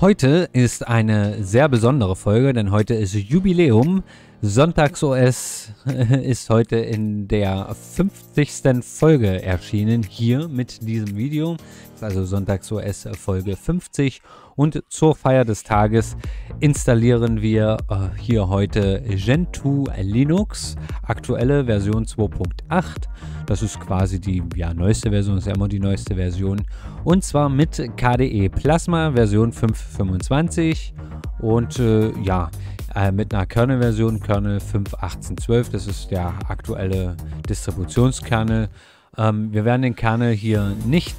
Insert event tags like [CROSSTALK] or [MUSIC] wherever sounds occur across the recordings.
Heute ist eine sehr besondere Folge, denn heute ist Jubiläum. Sonntags OS [LAUGHS] ist heute in der 50. Folge erschienen, hier mit diesem Video. also Sonntags OS Folge 50. Und zur Feier des Tages installieren wir äh, hier heute Gentoo Linux, aktuelle Version 2.8. Das ist quasi die ja, neueste Version, ist ja immer die neueste Version. Und zwar mit KDE Plasma Version 5.25. Und äh, ja, äh, mit einer Kernel-Version, Kernel 5.18.12. Das ist der aktuelle Distributionskernel. Ähm, wir werden den Kernel hier nicht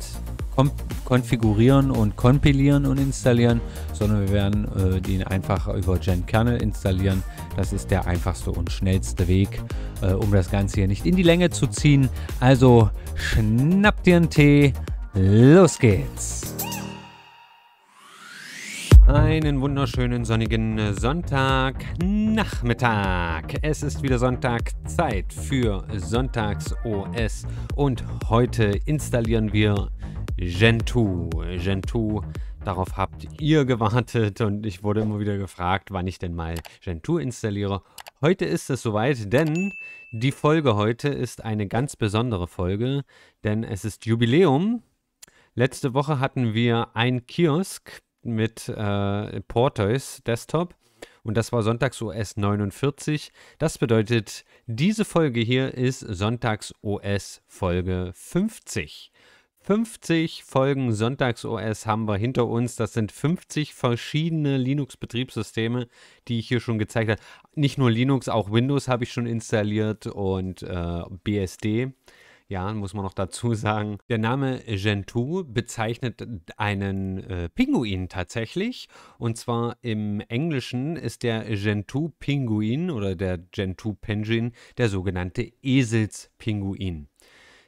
konfigurieren und kompilieren und installieren, sondern wir werden äh, den einfach über Gen Kernel installieren. Das ist der einfachste und schnellste Weg, äh, um das Ganze hier nicht in die Länge zu ziehen. Also schnapp dir einen Tee, los geht's! Einen wunderschönen sonnigen äh, Sonntagnachmittag. Es ist wieder Sonntag, Zeit für Sonntags OS und heute installieren wir Gentoo. Gentoo, darauf habt ihr gewartet und ich wurde immer wieder gefragt, wann ich denn mal Gentoo installiere. Heute ist es soweit, denn die Folge heute ist eine ganz besondere Folge, denn es ist Jubiläum. Letzte Woche hatten wir ein Kiosk mit äh, Portois Desktop. Und das war Sonntags OS 49. Das bedeutet, diese Folge hier ist Sonntags OS Folge 50. 50 Folgen Sonntags OS haben wir hinter uns. Das sind 50 verschiedene Linux-Betriebssysteme, die ich hier schon gezeigt habe. Nicht nur Linux, auch Windows habe ich schon installiert und äh, BSD. Jahren, muss man noch dazu [LAUGHS] sagen. Der Name Gentoo bezeichnet einen äh, Pinguin tatsächlich. Und zwar im Englischen ist der Gentoo-Pinguin oder der Gentoo-Penguin der sogenannte Eselspinguin.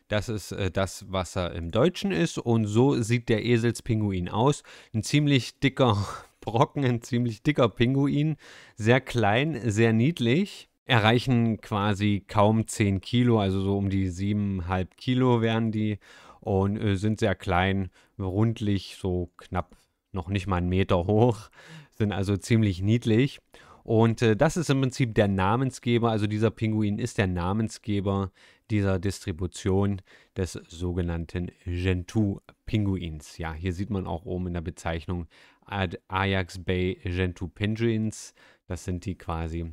Das ist äh, das, was er im Deutschen ist. Und so sieht der Eselspinguin aus. Ein ziemlich dicker [LAUGHS] Brocken, ein ziemlich dicker Pinguin. Sehr klein, sehr niedlich erreichen quasi kaum 10 Kilo, also so um die 7,5 Kilo wären die und äh, sind sehr klein, rundlich, so knapp noch nicht mal einen Meter hoch, sind also ziemlich niedlich. Und äh, das ist im Prinzip der Namensgeber, also dieser Pinguin ist der Namensgeber dieser Distribution des sogenannten Gentoo-Pinguins. Ja, hier sieht man auch oben in der Bezeichnung Ajax Bay Gentoo pinguins das sind die quasi.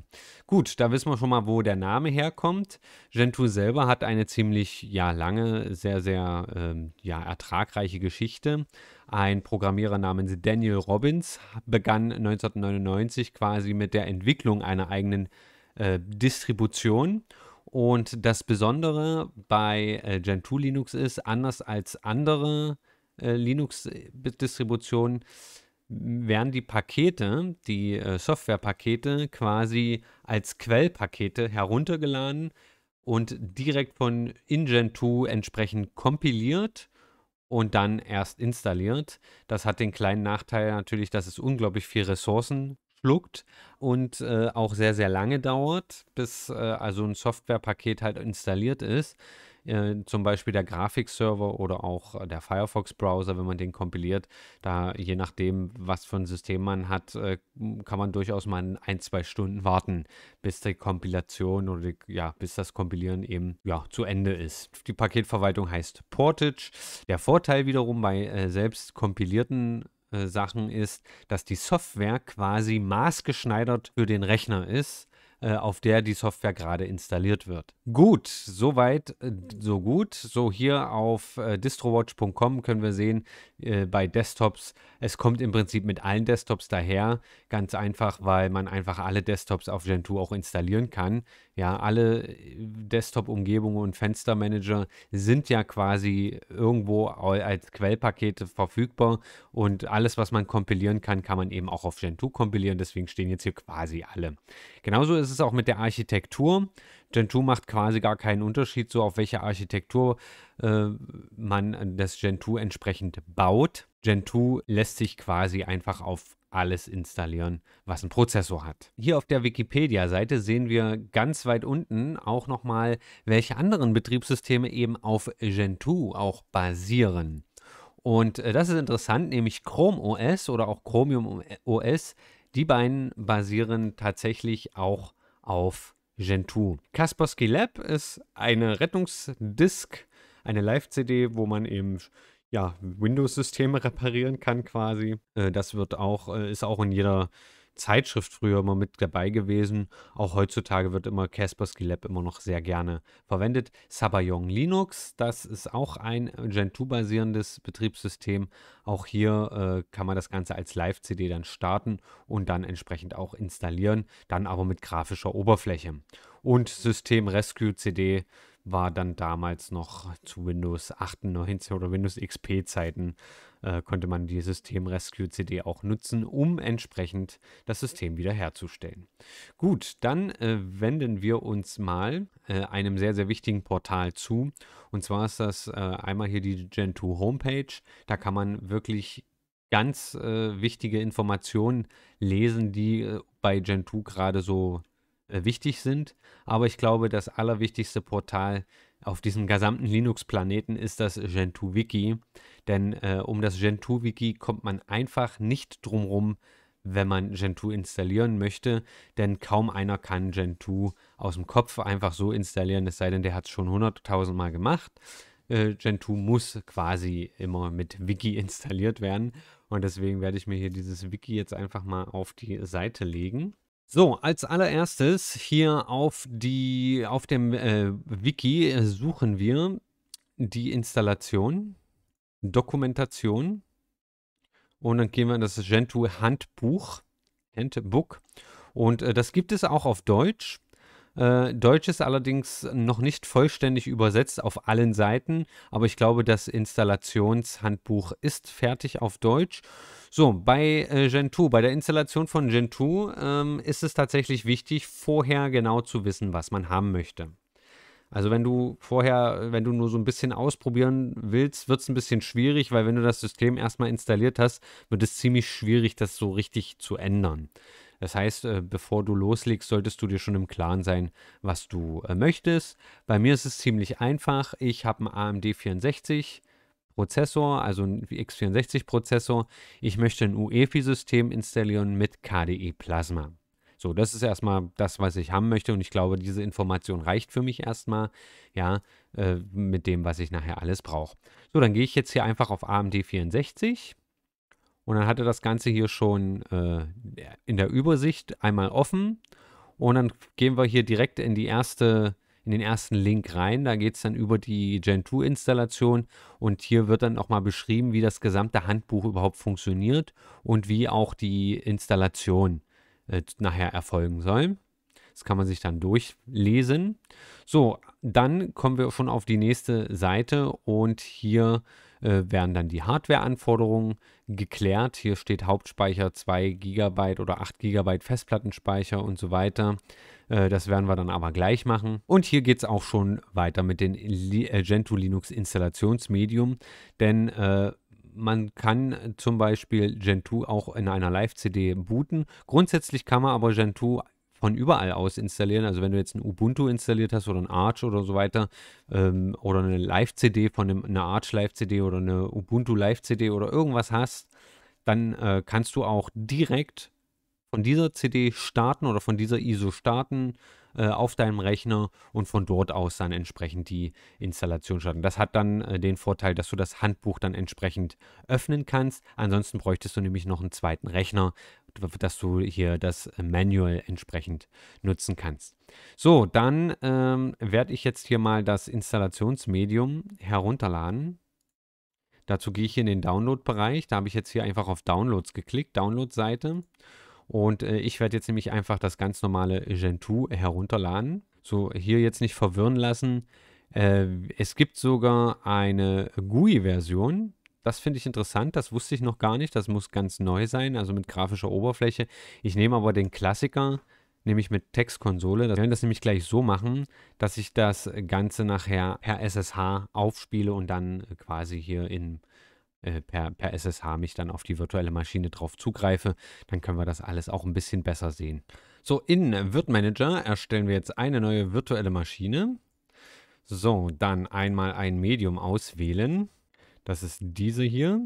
Gut, da wissen wir schon mal, wo der Name herkommt. Gentoo selber hat eine ziemlich ja, lange, sehr, sehr ähm, ja, ertragreiche Geschichte. Ein Programmierer namens Daniel Robbins begann 1999 quasi mit der Entwicklung einer eigenen äh, Distribution. Und das Besondere bei äh, Gentoo Linux ist, anders als andere äh, Linux-Distributionen, werden die Pakete, die äh, Softwarepakete quasi als Quellpakete heruntergeladen und direkt von InGen2 entsprechend kompiliert und dann erst installiert. Das hat den kleinen Nachteil natürlich, dass es unglaublich viel Ressourcen schluckt und äh, auch sehr, sehr lange dauert, bis äh, also ein Softwarepaket halt installiert ist. Äh, zum Beispiel der Grafikserver oder auch äh, der Firefox-Browser, wenn man den kompiliert, da je nachdem, was für ein System man hat, äh, kann man durchaus mal ein, zwei Stunden warten, bis die Kompilation oder die, ja, bis das Kompilieren eben ja, zu Ende ist. Die Paketverwaltung heißt Portage. Der Vorteil wiederum bei äh, selbst kompilierten Sachen ist, dass die Software quasi maßgeschneidert für den Rechner ist äh, auf der die Software gerade installiert wird. Gut, soweit, äh, so gut. So hier auf äh, distrowatch.com können wir sehen, äh, bei Desktops, es kommt im Prinzip mit allen Desktops daher. Ganz einfach, weil man einfach alle Desktops auf Gentoo auch installieren kann. Ja, alle äh, Desktop-Umgebungen und Fenstermanager sind ja quasi irgendwo als Quellpakete verfügbar und alles, was man kompilieren kann, kann man eben auch auf Gentoo kompilieren. Deswegen stehen jetzt hier quasi alle. Genauso ist es auch mit der Architektur. Gentoo macht quasi gar keinen Unterschied, so auf welche Architektur äh, man das Gentoo entsprechend baut. Gentoo lässt sich quasi einfach auf alles installieren, was ein Prozessor hat. Hier auf der Wikipedia-Seite sehen wir ganz weit unten auch nochmal, welche anderen Betriebssysteme eben auf Gentoo auch basieren. Und äh, das ist interessant, nämlich Chrome OS oder auch Chromium OS, die beiden basieren tatsächlich auch auf Gentoo. Kaspersky Lab ist eine Rettungsdisk, eine Live-CD, wo man eben ja, Windows-Systeme reparieren kann quasi. Äh, das wird auch, äh, ist auch in jeder Zeitschrift früher immer mit dabei gewesen. Auch heutzutage wird immer Kaspersky Lab immer noch sehr gerne verwendet. Sabayong Linux, das ist auch ein Gentoo-basierendes Betriebssystem. Auch hier äh, kann man das Ganze als Live-CD dann starten und dann entsprechend auch installieren, dann aber mit grafischer Oberfläche. Und System Rescue CD war dann damals noch zu Windows 98 oder Windows XP Zeiten, äh, konnte man die System Rescue CD auch nutzen, um entsprechend das System wiederherzustellen. Gut, dann äh, wenden wir uns mal äh, einem sehr, sehr wichtigen Portal zu. Und zwar ist das äh, einmal hier die Gentoo Homepage. Da kann man wirklich ganz äh, wichtige Informationen lesen, die äh, bei Gentoo gerade so äh, wichtig sind. Aber ich glaube, das allerwichtigste Portal auf diesem gesamten Linux-Planeten ist das Gentoo-Wiki. Denn äh, um das Gentoo-Wiki kommt man einfach nicht drumrum, wenn man Gentoo installieren möchte. Denn kaum einer kann Gentoo aus dem Kopf einfach so installieren, es sei denn, der hat es schon 100.000 Mal gemacht. Äh, Gentoo muss quasi immer mit Wiki [LAUGHS] installiert werden. Und deswegen werde ich mir hier dieses Wiki jetzt einfach mal auf die Seite legen. So, als allererstes hier auf, die, auf dem äh, Wiki äh, suchen wir die Installation, Dokumentation und dann gehen wir in das Gentoo Handbuch, Handbook und äh, das gibt es auch auf Deutsch äh, Deutsch ist allerdings noch nicht vollständig übersetzt auf allen Seiten, aber ich glaube, das Installationshandbuch ist fertig auf Deutsch. So, bei äh, Gentoo, bei der Installation von Gentoo ähm, ist es tatsächlich wichtig, vorher genau zu wissen, was man haben möchte. Also wenn du vorher, wenn du nur so ein bisschen ausprobieren willst, wird es ein bisschen schwierig, weil wenn du das System erstmal installiert hast, wird es ziemlich schwierig, das so richtig zu ändern. Das heißt, äh, bevor du loslegst, solltest du dir schon im Klaren sein, was du äh, möchtest. Bei mir ist es ziemlich einfach. Ich habe einen AMD 64 Prozessor, also einen X64 Prozessor. Ich möchte ein UEFI-System installieren mit KDE Plasma. So, das ist erstmal das, was ich haben möchte und ich glaube, diese Information reicht für mich erstmal, ja, äh, mit dem, was ich nachher alles brauche. So, dann gehe ich jetzt hier einfach auf AMD 64 und dann hat er das Ganze hier schon äh, in der Übersicht einmal offen. Und dann gehen wir hier direkt in die erste, in den ersten Link rein. Da geht es dann über die Gentoo-Installation. Und hier wird dann auch mal beschrieben, wie das gesamte Handbuch überhaupt funktioniert und wie auch die Installation äh, nachher erfolgen soll. Das kann man sich dann durchlesen. So, dann kommen wir schon auf die nächste Seite und hier äh, werden dann die Hardwareanforderungen geklärt. Hier steht Hauptspeicher 2 GB oder 8 GB Festplattenspeicher und so weiter. Äh, das werden wir dann aber gleich machen. Und hier geht es auch schon weiter mit dem äh, Gentoo Linux Installationsmedium, denn äh, man kann zum Beispiel Gentoo auch in einer Live-CD booten. Grundsätzlich kann man aber Gentoo von überall aus installieren. Also wenn du jetzt ein Ubuntu installiert hast oder ein Arch oder so weiter ähm, oder eine Live-CD von einem, einer Arch Live-CD oder eine Ubuntu Live-CD oder irgendwas hast, dann äh, kannst du auch direkt von dieser CD starten oder von dieser ISO starten äh, auf deinem Rechner und von dort aus dann entsprechend die Installation starten. Das hat dann äh, den Vorteil, dass du das Handbuch dann entsprechend öffnen kannst. Ansonsten bräuchtest du nämlich noch einen zweiten Rechner, dass du hier das äh, Manual entsprechend nutzen kannst. So, dann ähm, werde ich jetzt hier mal das Installationsmedium herunterladen. Dazu gehe ich hier in den Download-Bereich. Da habe ich jetzt hier einfach auf Downloads geklickt, Download-Seite. Und äh, ich werde jetzt nämlich einfach das ganz normale Gentoo herunterladen. So, hier jetzt nicht verwirren lassen. Äh, es gibt sogar eine GUI-Version. Das finde ich interessant, das wusste ich noch gar nicht. Das muss ganz neu sein, also mit grafischer Oberfläche. Ich nehme aber den Klassiker, nämlich mit Textkonsole. Wir werden das nämlich gleich so machen, dass ich das Ganze nachher per SSH aufspiele und dann quasi hier in äh, per, per SSH mich dann auf die virtuelle Maschine drauf zugreife. Dann können wir das alles auch ein bisschen besser sehen. So, in Virt-Manager erstellen wir jetzt eine neue virtuelle Maschine. So, dann einmal ein Medium auswählen. Das ist diese hier.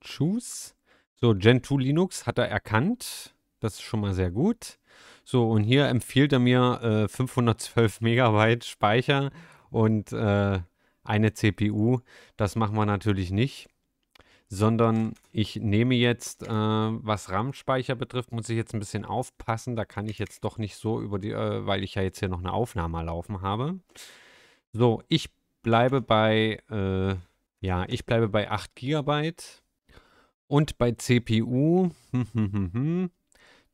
Choose. So, Gentoo Linux hat er erkannt. Das ist schon mal sehr gut. So, und hier empfiehlt er mir äh, 512 Megabyte Speicher und äh, eine CPU. Das machen wir natürlich nicht, sondern ich nehme jetzt, äh, was RAM-Speicher betrifft, muss ich jetzt ein bisschen aufpassen. Da kann ich jetzt doch nicht so über die, äh, weil ich ja jetzt hier noch eine Aufnahme laufen habe. So, ich bleibe bei, äh, ja, ich bleibe bei 8 GB und bei CPU, [LAUGHS]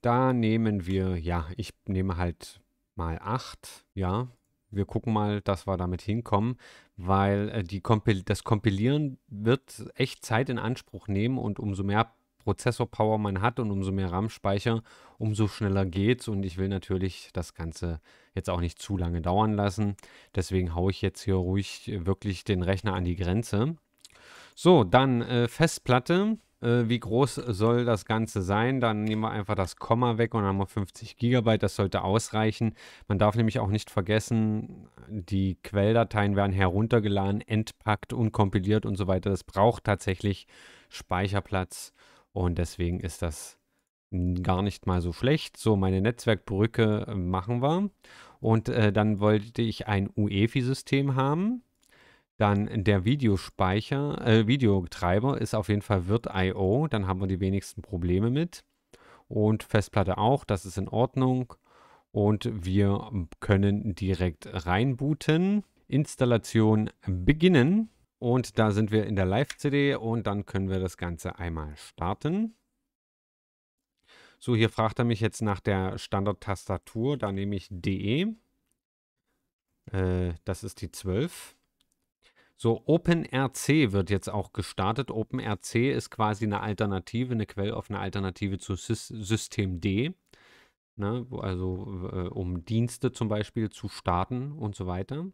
da nehmen wir, ja, ich nehme halt mal 8, ja, wir gucken mal, dass wir damit hinkommen weil äh, die Kompil das Kompilieren wird echt Zeit in Anspruch nehmen und umso mehr Prozessorpower man hat und umso mehr RAM-Speicher, umso schneller geht's. Und ich will natürlich das Ganze jetzt auch nicht zu lange dauern lassen. Deswegen haue ich jetzt hier ruhig wirklich den Rechner an die Grenze. So, dann äh, Festplatte äh, wie groß soll das Ganze sein. Dann nehmen wir einfach das Komma weg und haben wir 50 Gigabyte. Das sollte ausreichen. Man darf nämlich auch nicht vergessen, die Quelldateien werden heruntergeladen, entpackt und kompiliert und so weiter. Das braucht tatsächlich Speicherplatz und deswegen ist das gar nicht mal so schlecht. So, meine Netzwerkbrücke äh, machen wir. Und äh, dann wollte ich ein UEFI-System haben. Dann der Videospeicher, äh, Videotreiber ist auf jeden Fall wird dann haben wir die wenigsten Probleme mit. Und Festplatte auch, das ist in Ordnung. Und wir können direkt reinbooten. Installation beginnen. Und da sind wir in der Live-CD und dann können wir das Ganze einmal starten. So, hier fragt er mich jetzt nach der Standard-Tastatur. Da nehme ich DE. Äh, das ist die 12. So, OpenRC wird jetzt auch gestartet. OpenRC ist quasi eine Alternative, eine quelloffene Alternative zu Sys System D. Ne? Also äh, um Dienste zum Beispiel zu starten und so weiter.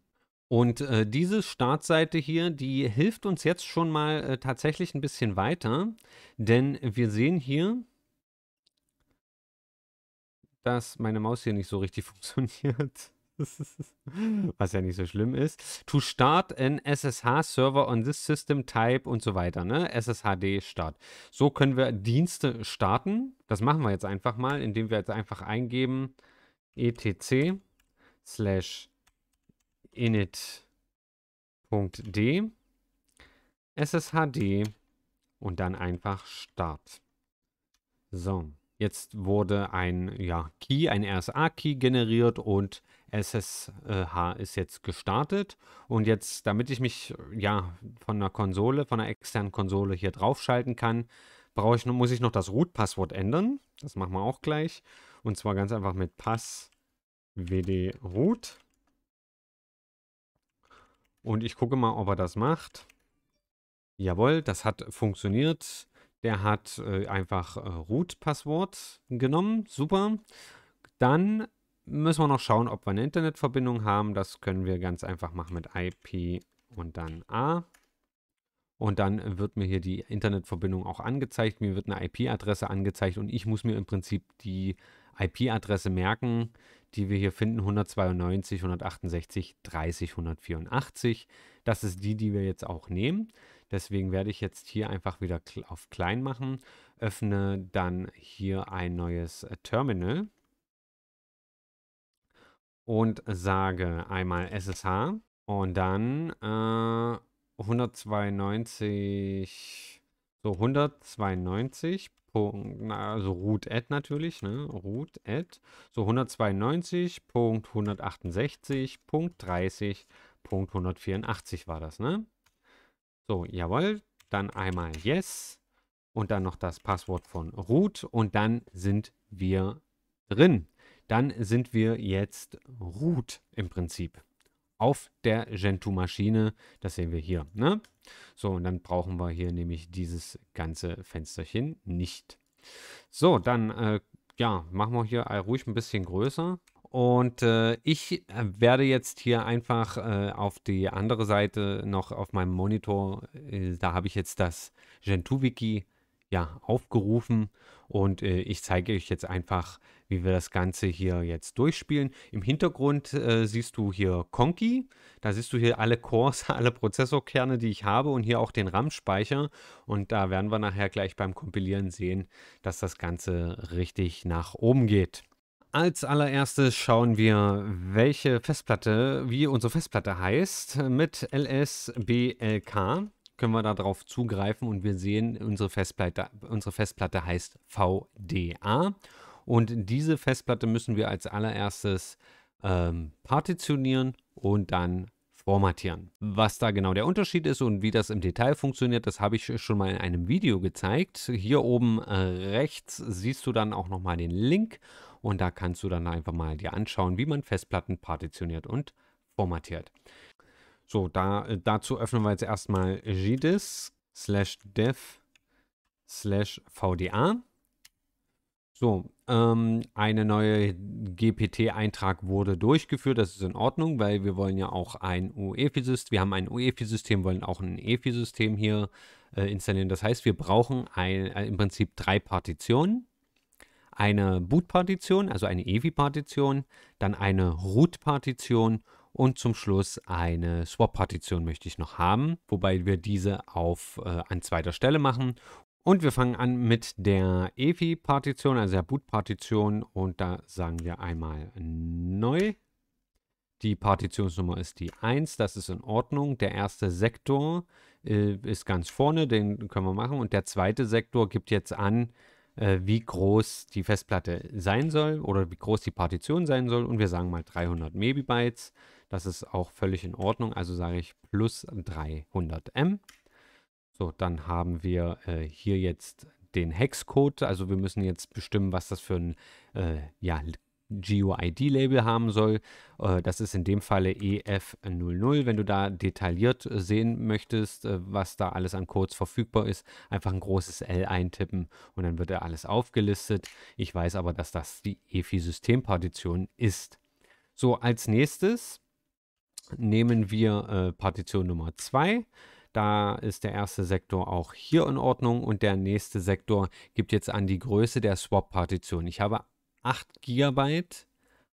Und äh, diese Startseite hier, die hilft uns jetzt schon mal äh, tatsächlich ein bisschen weiter, denn wir sehen hier, dass meine Maus hier nicht so richtig [LAUGHS] funktioniert. [LAUGHS] Was ja nicht so schlimm ist. To start an SSH-Server on this system type und so weiter, ne? SSHD-Start. So können wir Dienste starten. Das machen wir jetzt einfach mal, indem wir jetzt einfach eingeben etc slash init.d SSHD und dann einfach Start. So, jetzt wurde ein ja, Key, ein RSA-Key generiert und SSH ist jetzt gestartet und jetzt, damit ich mich ja von einer Konsole, von einer externen Konsole hier draufschalten kann, brauche ich, muss ich noch das Root-Passwort ändern. Das machen wir auch gleich und zwar ganz einfach mit Pass WD Root und ich gucke mal, ob er das macht. Jawohl, das hat funktioniert. Der hat äh, einfach äh, Root-Passwort genommen. Super. Dann müssen wir noch schauen, ob wir eine Internetverbindung haben. Das können wir ganz einfach machen mit IP und dann A. Und dann wird mir hier die Internetverbindung auch angezeigt. Mir wird eine IP-Adresse angezeigt und ich muss mir im Prinzip die IP-Adresse merken, die wir hier finden, 192, 168, 30, 184. Das ist die, die wir jetzt auch nehmen. Deswegen werde ich jetzt hier einfach wieder auf klein machen, öffne dann hier ein neues äh, Terminal und sage einmal SSH und dann äh, 192, so 192, also root add natürlich, ne? root add, so 192.168.30.184 war das, ne? So, jawohl, dann einmal yes und dann noch das Passwort von root und dann sind wir drin dann sind wir jetzt root im Prinzip auf der Gentoo-Maschine. Das sehen wir hier. Ne? So, und dann brauchen wir hier nämlich dieses ganze Fensterchen nicht. So, dann äh, ja, machen wir hier ruhig ein bisschen größer. Und äh, ich äh, werde jetzt hier einfach äh, auf die andere Seite noch auf meinem Monitor, äh, da habe ich jetzt das Gentoo-Wiki ja, aufgerufen und äh, ich zeige euch jetzt einfach, wie wir das Ganze hier jetzt durchspielen. Im Hintergrund äh, siehst du hier Konki. da siehst du hier alle Cores, [LAUGHS] alle Prozessorkerne, die ich habe und hier auch den RAM-Speicher. Und da werden wir nachher gleich beim Kompilieren sehen, dass das Ganze richtig nach oben geht. Als allererstes schauen wir, welche Festplatte, wie unsere Festplatte heißt. Mit LSBLK können wir darauf zugreifen und wir sehen, unsere Festplatte, unsere Festplatte heißt VDA. Und diese Festplatte müssen wir als allererstes ähm, partitionieren und dann formatieren. Was da genau der Unterschied ist und wie das im Detail funktioniert, das habe ich schon mal in einem Video gezeigt. Hier oben äh, rechts siehst du dann auch nochmal den Link und da kannst du dann einfach mal dir anschauen, wie man Festplatten partitioniert und formatiert. So, da, äh, dazu öffnen wir jetzt erstmal gdisk slash dev slash vda so, ähm, eine neue GPT-Eintrag wurde durchgeführt. Das ist in Ordnung, weil wir wollen ja auch ein UEFI-System, wir haben ein UEFI-System, wollen auch ein EFI-System hier äh, installieren. Das heißt, wir brauchen ein, äh, im Prinzip drei Partitionen. Eine Boot-Partition, also eine EFI-Partition, dann eine Root-Partition und zum Schluss eine Swap-Partition möchte ich noch haben, wobei wir diese auf äh, an zweiter Stelle machen und wir fangen an mit der EFI-Partition, also der Boot-Partition. Und da sagen wir einmal neu. Die Partitionsnummer ist die 1, das ist in Ordnung. Der erste Sektor äh, ist ganz vorne, den können wir machen. Und der zweite Sektor gibt jetzt an, äh, wie groß die Festplatte sein soll oder wie groß die Partition sein soll. Und wir sagen mal 300 Megabytes. Das ist auch völlig in Ordnung. Also sage ich plus 300 M. So, dann haben wir äh, hier jetzt den Hexcode. Also wir müssen jetzt bestimmen, was das für ein äh, ja, GUID-Label haben soll. Äh, das ist in dem Falle EF00. Wenn du da detailliert äh, sehen möchtest, äh, was da alles an Codes verfügbar ist, einfach ein großes L eintippen und dann wird er alles aufgelistet. Ich weiß aber, dass das die EFI-Systempartition ist. So, als nächstes nehmen wir äh, Partition Nummer 2. Da ist der erste Sektor auch hier in Ordnung und der nächste Sektor gibt jetzt an die Größe der Swap-Partition. Ich habe 8 GB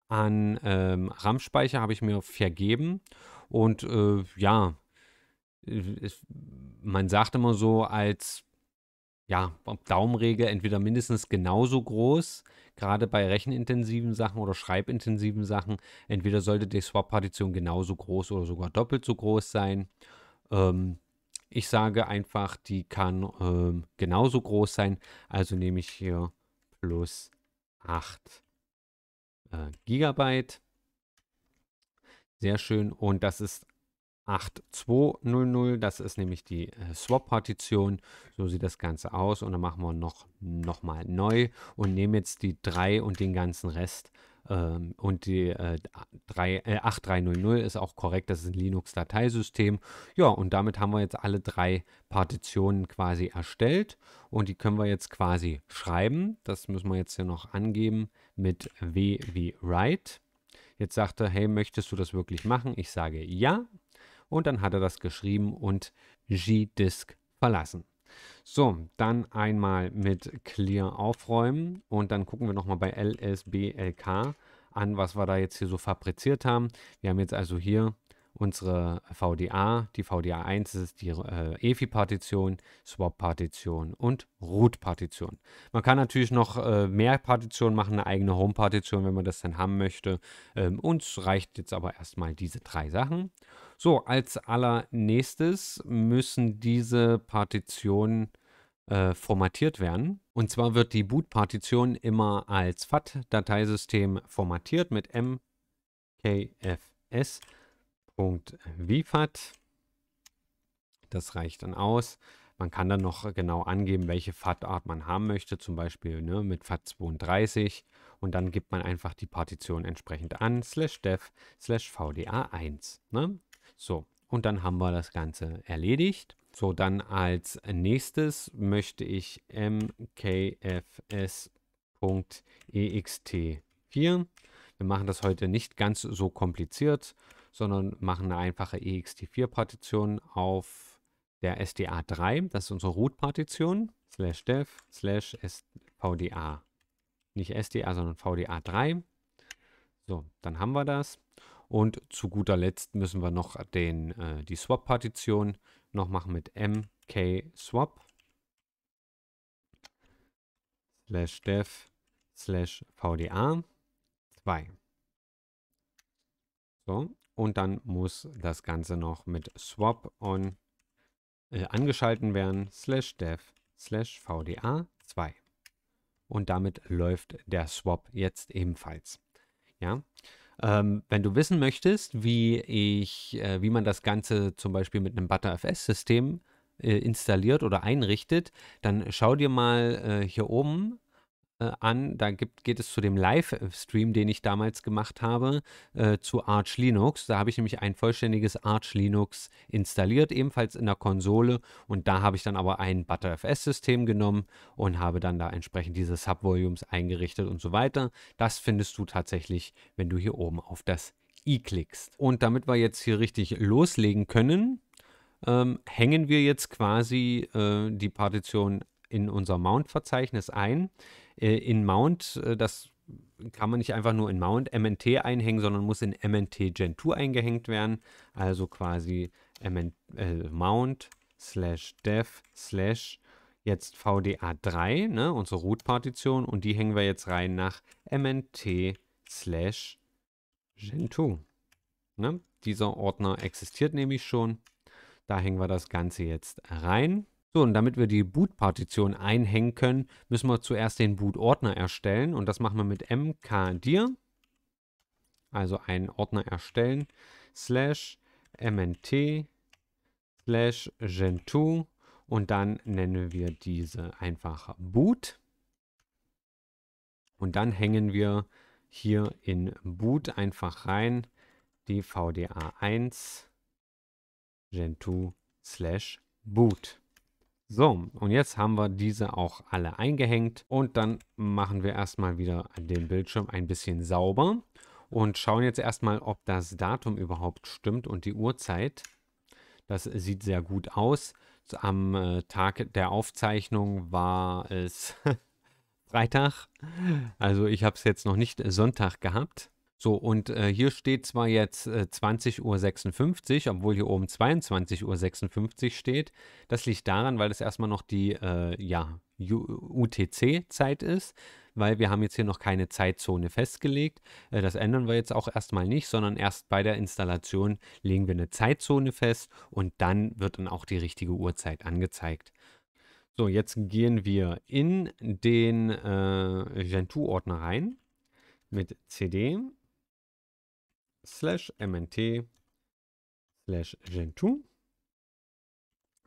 an ähm, RAM-Speicher habe ich mir vergeben und äh, ja, es, man sagt immer so als ja, Daumenregel entweder mindestens genauso groß, gerade bei rechenintensiven Sachen oder schreibintensiven Sachen, entweder sollte die Swap-Partition genauso groß oder sogar doppelt so groß sein. Ähm, ich sage einfach, die kann ähm, genauso groß sein. Also nehme ich hier plus 8 äh, Gigabyte. Sehr schön. Und das ist 8200. Das ist nämlich die äh, Swap-Partition. So sieht das Ganze aus. Und dann machen wir noch, noch mal neu und nehmen jetzt die 3 und den ganzen Rest ähm, und die äh, 3, äh, 8300 ist auch korrekt, das ist ein Linux-Dateisystem. Ja, und damit haben wir jetzt alle drei Partitionen quasi erstellt und die können wir jetzt quasi schreiben. Das müssen wir jetzt hier noch angeben mit w wie write. Jetzt sagt er, hey, möchtest du das wirklich machen? Ich sage ja. Und dann hat er das geschrieben und gdisk verlassen. So, dann einmal mit Clear aufräumen und dann gucken wir nochmal bei LSBLK an, was wir da jetzt hier so fabriziert haben. Wir haben jetzt also hier unsere VDA, die VDA 1 ist die äh, EFI-Partition, Swap-Partition und Root-Partition. Man kann natürlich noch äh, mehr Partitionen machen, eine eigene Home-Partition, wenn man das dann haben möchte. Ähm, uns reicht jetzt aber erstmal diese drei Sachen. So, als allernächstes müssen diese Partitionen äh, formatiert werden. Und zwar wird die Boot-Partition immer als FAT-Dateisystem formatiert mit mkfs.vfat. Das reicht dann aus. Man kann dann noch genau angeben, welche FAT-Art man haben möchte, zum Beispiel ne, mit FAT32 und dann gibt man einfach die Partition entsprechend an, slash dev, slash vda1. Ne? So, und dann haben wir das Ganze erledigt. So, dann als nächstes möchte ich mkfs.ext4. Wir machen das heute nicht ganz so kompliziert, sondern machen eine einfache ext4-Partition auf der SDA3. Das ist unsere Root-Partition. Slash dev slash vda. Nicht SDA, sondern VDA3. So, dann haben wir das. Und zu guter Letzt müssen wir noch den, äh, die Swap-Partition noch machen mit mkswap slash dev slash vda 2. So, und dann muss das Ganze noch mit swap on äh, angeschalten werden slash dev slash vda 2. Und damit läuft der Swap jetzt ebenfalls. Ja, ähm, wenn du wissen möchtest, wie ich, äh, wie man das Ganze zum Beispiel mit einem ButterFS-System äh, installiert oder einrichtet, dann schau dir mal äh, hier oben äh, an. Da gibt, geht es zu dem Livestream, den ich damals gemacht habe, äh, zu Arch Linux. Da habe ich nämlich ein vollständiges Arch Linux installiert, ebenfalls in der Konsole. Und da habe ich dann aber ein ButterFS-System genommen und habe dann da entsprechend diese Subvolumes eingerichtet und so weiter. Das findest du tatsächlich, wenn du hier oben auf das i klickst. Und damit wir jetzt hier richtig loslegen können, ähm, hängen wir jetzt quasi äh, die Partition in unser Mount-Verzeichnis ein äh, in Mount. Äh, das kann man nicht einfach nur in Mount MNT einhängen, sondern muss in MNT Gen 2 eingehängt werden. Also quasi MN, äh, Mount slash dev slash jetzt VDA3, ne, unsere Root-Partition, und die hängen wir jetzt rein nach MNT slash Gen 2. Ne? Dieser Ordner existiert nämlich schon. Da hängen wir das Ganze jetzt rein. So, und damit wir die Boot-Partition einhängen können, müssen wir zuerst den Boot-Ordner erstellen. Und das machen wir mit mkdir, also einen Ordner erstellen, slash mnt, slash gentoo. Und dann nennen wir diese einfach boot. Und dann hängen wir hier in boot einfach rein die VDA1 gentoo slash boot. So, und jetzt haben wir diese auch alle eingehängt und dann machen wir erstmal wieder den Bildschirm ein bisschen sauber und schauen jetzt erstmal, ob das Datum überhaupt stimmt und die Uhrzeit. Das sieht sehr gut aus. Am äh, Tag der Aufzeichnung war es [LAUGHS] Freitag. Also ich habe es jetzt noch nicht Sonntag gehabt. So, und äh, hier steht zwar jetzt äh, 20.56 Uhr, obwohl hier oben 22.56 Uhr steht. Das liegt daran, weil das erstmal noch die äh, ja, UTC-Zeit ist, weil wir haben jetzt hier noch keine Zeitzone festgelegt. Äh, das ändern wir jetzt auch erstmal nicht, sondern erst bei der Installation legen wir eine Zeitzone fest und dann wird dann auch die richtige Uhrzeit angezeigt. So, jetzt gehen wir in den äh, Gentoo-Ordner rein mit CD slash mnt slash gentoo.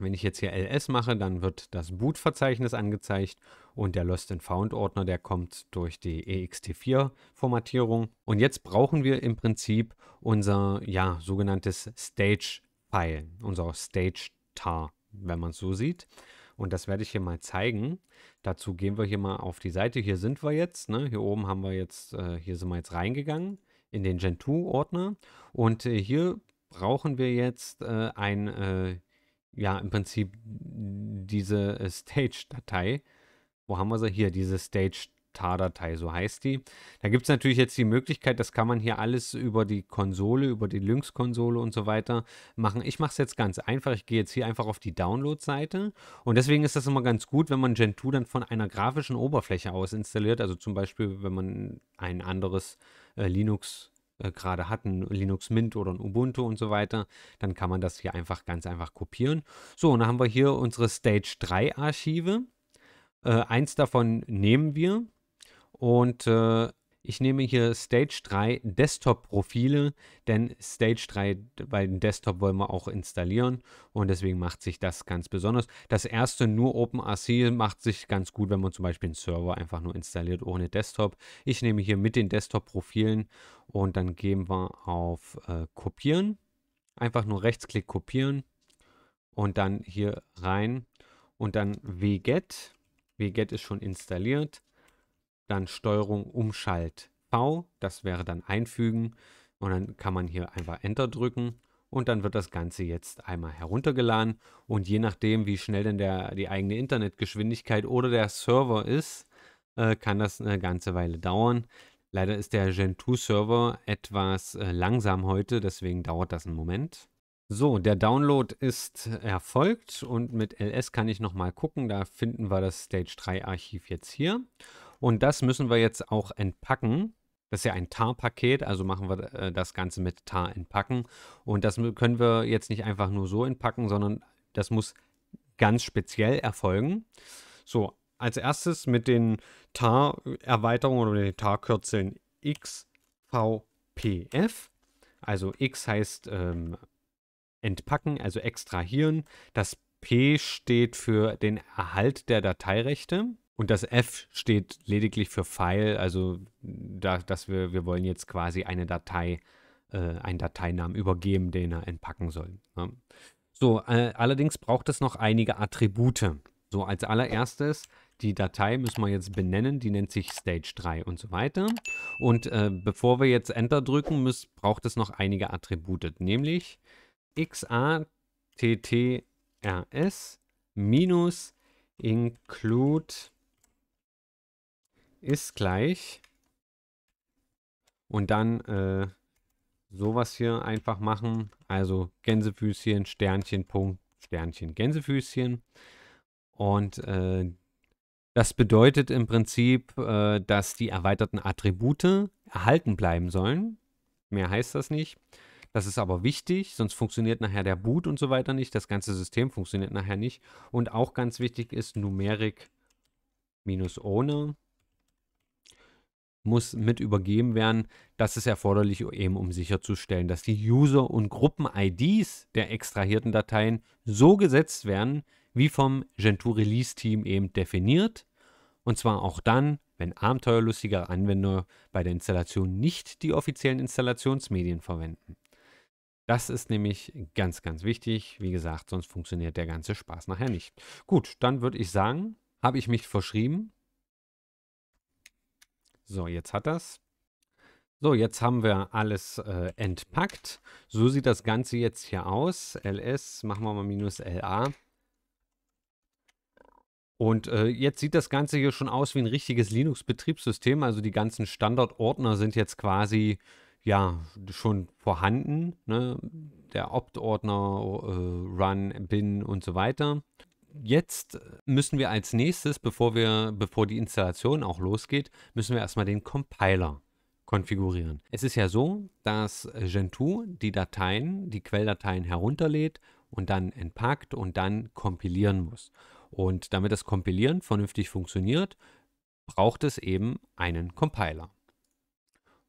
Wenn ich jetzt hier ls mache, dann wird das Boot-Verzeichnis angezeigt und der Lost and Found Ordner, der kommt durch die ext4-Formatierung. Und jetzt brauchen wir im Prinzip unser ja, sogenanntes Stage-File, unser Stage-Tar, wenn man es so sieht. Und das werde ich hier mal zeigen. Dazu gehen wir hier mal auf die Seite. Hier sind wir jetzt. Ne? Hier oben haben wir jetzt, äh, hier sind wir jetzt reingegangen in den Gentoo-Ordner. Und äh, hier brauchen wir jetzt äh, ein, äh, ja, im Prinzip diese äh, Stage-Datei. Wo haben wir sie? Hier, diese Stage-Tar-Datei, so heißt die. Da gibt es natürlich jetzt die Möglichkeit, das kann man hier alles über die Konsole, über die Lynx-Konsole und so weiter machen. Ich mache es jetzt ganz einfach. Ich gehe jetzt hier einfach auf die Download-Seite. Und deswegen ist das immer ganz gut, wenn man Gentoo dann von einer grafischen Oberfläche aus installiert. Also zum Beispiel, wenn man ein anderes äh, Linux äh, gerade hatten, Linux Mint oder ein Ubuntu und so weiter, dann kann man das hier einfach ganz einfach kopieren. So, und dann haben wir hier unsere Stage 3 Archive. Äh, eins davon nehmen wir und äh, ich nehme hier Stage 3 Desktop-Profile, denn Stage 3 bei Desktop wollen wir auch installieren und deswegen macht sich das ganz besonders. Das erste nur OpenRC macht sich ganz gut, wenn man zum Beispiel einen Server einfach nur installiert ohne Desktop. Ich nehme hier mit den Desktop-Profilen und dann gehen wir auf äh, Kopieren. Einfach nur Rechtsklick kopieren und dann hier rein und dann wget. Wget ist schon installiert dann Steuerung Umschalt V, das wäre dann einfügen und dann kann man hier einfach Enter drücken und dann wird das Ganze jetzt einmal heruntergeladen und je nachdem, wie schnell denn der, die eigene Internetgeschwindigkeit oder der Server ist, äh, kann das eine ganze Weile dauern. Leider ist der Gentoo-Server etwas äh, langsam heute, deswegen dauert das einen Moment. So, der Download ist erfolgt und mit LS kann ich nochmal gucken. Da finden wir das Stage 3 Archiv jetzt hier. Und das müssen wir jetzt auch entpacken. Das ist ja ein Tar-Paket, also machen wir äh, das Ganze mit Tar entpacken. Und das können wir jetzt nicht einfach nur so entpacken, sondern das muss ganz speziell erfolgen. So, als erstes mit den Tar-Erweiterungen oder den Tar-Kürzeln XVPF. Also X heißt ähm, entpacken, also extrahieren. Das P steht für den Erhalt der Dateirechte. Und das F steht lediglich für File, also da, dass wir, wir wollen jetzt quasi eine Datei, äh, einen Dateinamen übergeben, den er entpacken soll. Ne? So, äh, allerdings braucht es noch einige Attribute. So, als allererstes, die Datei müssen wir jetzt benennen, die nennt sich Stage 3 und so weiter. Und äh, bevor wir jetzt Enter drücken, müssen, braucht es noch einige Attribute, nämlich xattrs include ist gleich und dann äh, sowas hier einfach machen. Also Gänsefüßchen, Sternchen, Punkt, Sternchen, Gänsefüßchen. Und äh, das bedeutet im Prinzip, äh, dass die erweiterten Attribute erhalten bleiben sollen. Mehr heißt das nicht. Das ist aber wichtig, sonst funktioniert nachher der Boot und so weiter nicht. Das ganze System funktioniert nachher nicht. Und auch ganz wichtig ist Numerik minus ohne muss mit übergeben werden. Das ist erforderlich eben, um sicherzustellen, dass die User- und Gruppen-IDs der extrahierten Dateien so gesetzt werden, wie vom Gentoo Release Team eben definiert. Und zwar auch dann, wenn abenteuerlustige Anwender bei der Installation nicht die offiziellen Installationsmedien verwenden. Das ist nämlich ganz, ganz wichtig. Wie gesagt, sonst funktioniert der ganze Spaß nachher nicht. Gut, dann würde ich sagen, habe ich mich verschrieben. So, jetzt hat das. So, jetzt haben wir alles äh, entpackt. So sieht das Ganze jetzt hier aus. ls, machen wir mal minus la. Und äh, jetzt sieht das Ganze hier schon aus wie ein richtiges Linux-Betriebssystem. Also die ganzen Standardordner sind jetzt quasi ja schon vorhanden. Ne? Der Opt-Ordner, äh, Run, Bin und so weiter jetzt müssen wir als nächstes, bevor wir, bevor die Installation auch losgeht, müssen wir erstmal den Compiler konfigurieren. Es ist ja so, dass Gentoo die Dateien, die Quelldateien herunterlädt und dann entpackt und dann kompilieren muss. Und damit das Kompilieren vernünftig funktioniert, braucht es eben einen Compiler.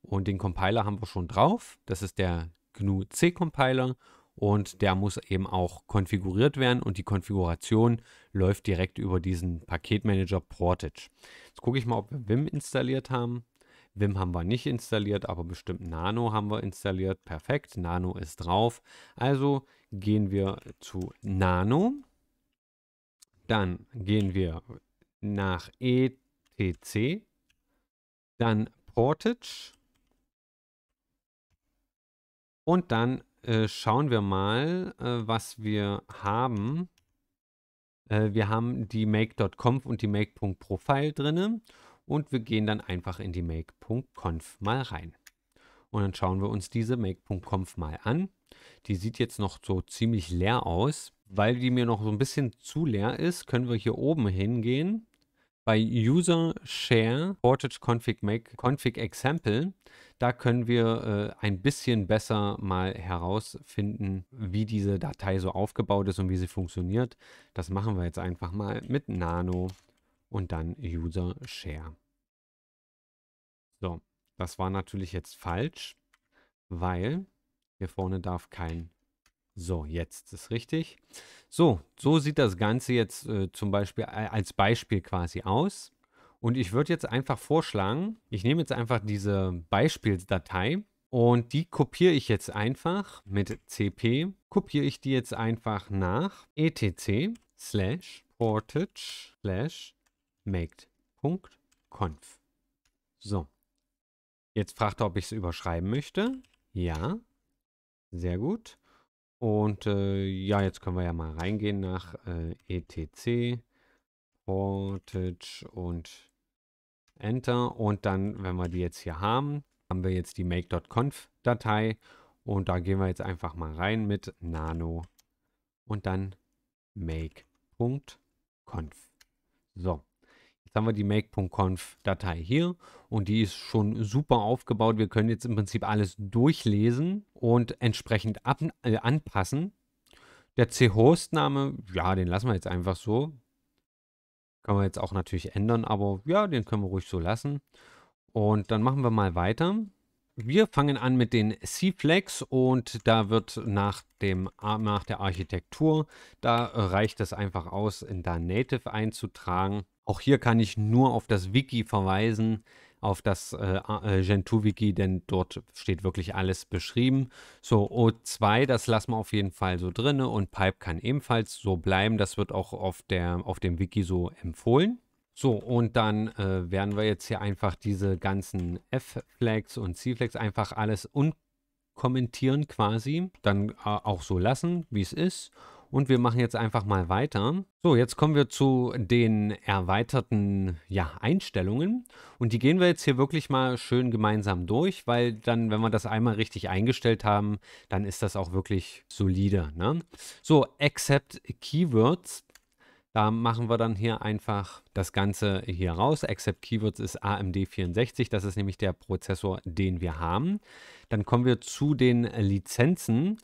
Und den Compiler haben wir schon drauf. Das ist der GNU-C-Compiler und der muss eben auch konfiguriert werden und die Konfiguration läuft direkt über diesen Paketmanager Portage. Jetzt gucke ich mal, ob wir Wim installiert haben. Wim haben wir nicht installiert, aber bestimmt Nano haben wir installiert. Perfekt, Nano ist drauf. Also gehen wir zu Nano. Dann gehen wir nach ETC. Dann Portage. Und dann äh, schauen wir mal, äh, was wir haben. Äh, wir haben die make.conf und die make.profile drinne und wir gehen dann einfach in die make.conf mal rein. Und dann schauen wir uns diese make.conf mal an. Die sieht jetzt noch so ziemlich leer aus. Weil die mir noch so ein bisschen zu leer ist, können wir hier oben hingehen bei User Share Portage Config Make Config Example, da können wir äh, ein bisschen besser mal herausfinden, wie diese Datei so aufgebaut ist und wie sie funktioniert. Das machen wir jetzt einfach mal mit Nano und dann User Share. So, das war natürlich jetzt falsch, weil hier vorne darf kein so, jetzt ist richtig. So, so sieht das Ganze jetzt äh, zum Beispiel als Beispiel quasi aus. Und ich würde jetzt einfach vorschlagen, ich nehme jetzt einfach diese Beispielsdatei und die kopiere ich jetzt einfach mit cp, kopiere ich die jetzt einfach nach etc slash portage slash maked.conf. So. Jetzt fragt er, ob ich es überschreiben möchte. Ja. Sehr gut. Und äh, ja, jetzt können wir ja mal reingehen nach äh, etc, Portage und Enter. Und dann, wenn wir die jetzt hier haben, haben wir jetzt die make.conf-Datei. Und da gehen wir jetzt einfach mal rein mit nano und dann make.conf. So. Jetzt haben wir die make.conf-Datei hier und die ist schon super aufgebaut. Wir können jetzt im Prinzip alles durchlesen und entsprechend ab, äh, anpassen. Der C-Host-Name, ja, den lassen wir jetzt einfach so. Können wir jetzt auch natürlich ändern, aber ja, den können wir ruhig so lassen. Und dann machen wir mal weiter. Wir fangen an mit den c flex und da wird nach, dem, nach der Architektur, da reicht es einfach aus, in da Native einzutragen. Auch hier kann ich nur auf das Wiki verweisen, auf das äh, äh Gentoo-Wiki, denn dort steht wirklich alles beschrieben. So, O2, das lassen wir auf jeden Fall so drin und Pipe kann ebenfalls so bleiben. Das wird auch auf, der, auf dem Wiki so empfohlen. So, und dann äh, werden wir jetzt hier einfach diese ganzen F-Flags und C-Flags einfach alles unkommentieren quasi. Dann äh, auch so lassen, wie es ist. Und wir machen jetzt einfach mal weiter. So, jetzt kommen wir zu den erweiterten ja, Einstellungen. Und die gehen wir jetzt hier wirklich mal schön gemeinsam durch, weil dann, wenn wir das einmal richtig eingestellt haben, dann ist das auch wirklich solide. Ne? So, Accept Keywords. Da machen wir dann hier einfach das Ganze hier raus. Except Keywords ist AMD64, das ist nämlich der Prozessor, den wir haben. Dann kommen wir zu den Lizenzen.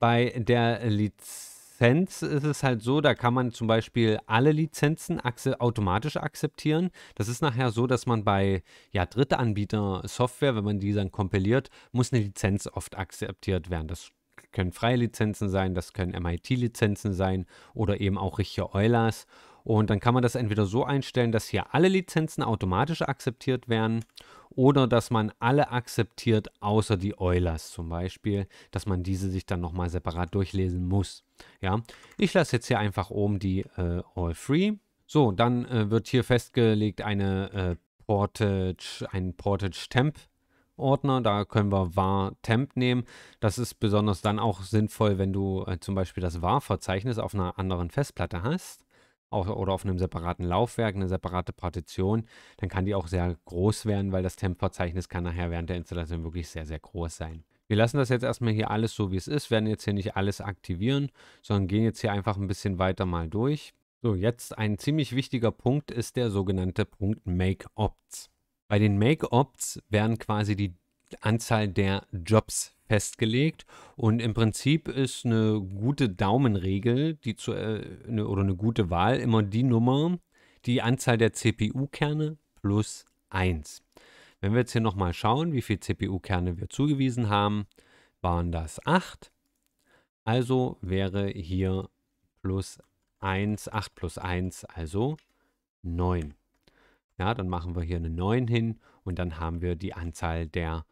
Bei der Lizenz ist es halt so, da kann man zum Beispiel alle Lizenzen automatisch akzeptieren. Das ist nachher so, dass man bei ja, Drittanbieter Software, wenn man die dann kompiliert, muss eine Lizenz oft akzeptiert werden. Das können freie Lizenzen sein, das können MIT-Lizenzen sein oder eben auch richtige Eulers. Und dann kann man das entweder so einstellen, dass hier alle Lizenzen automatisch akzeptiert werden oder dass man alle akzeptiert, außer die Eulers zum Beispiel, dass man diese sich dann nochmal separat durchlesen muss. Ja, ich lasse jetzt hier einfach oben die äh, All Free. So, dann äh, wird hier festgelegt eine äh, Portage, ein Portage Temp Ordner. Da können wir var temp nehmen. Das ist besonders dann auch sinnvoll, wenn du äh, zum Beispiel das var-Verzeichnis auf einer anderen Festplatte hast auch, oder auf einem separaten Laufwerk, eine separate Partition. Dann kann die auch sehr groß werden, weil das temp-Verzeichnis kann nachher während der Installation wirklich sehr, sehr groß sein. Wir lassen das jetzt erstmal hier alles so, wie es ist, werden jetzt hier nicht alles aktivieren, sondern gehen jetzt hier einfach ein bisschen weiter mal durch. So, jetzt ein ziemlich wichtiger Punkt ist der sogenannte Punkt Make Opts. Bei den make ops werden quasi die Anzahl der Jobs festgelegt und im Prinzip ist eine gute Daumenregel, die zu, äh, ne, oder eine gute Wahl immer die Nummer, die Anzahl der CPU-Kerne plus 1. Wenn wir jetzt hier nochmal schauen, wie viele CPU-Kerne wir zugewiesen haben, waren das 8. Also wäre hier plus 1, 8 plus 1, also 9. Ja, dann machen wir hier eine 9 hin und dann haben wir die Anzahl der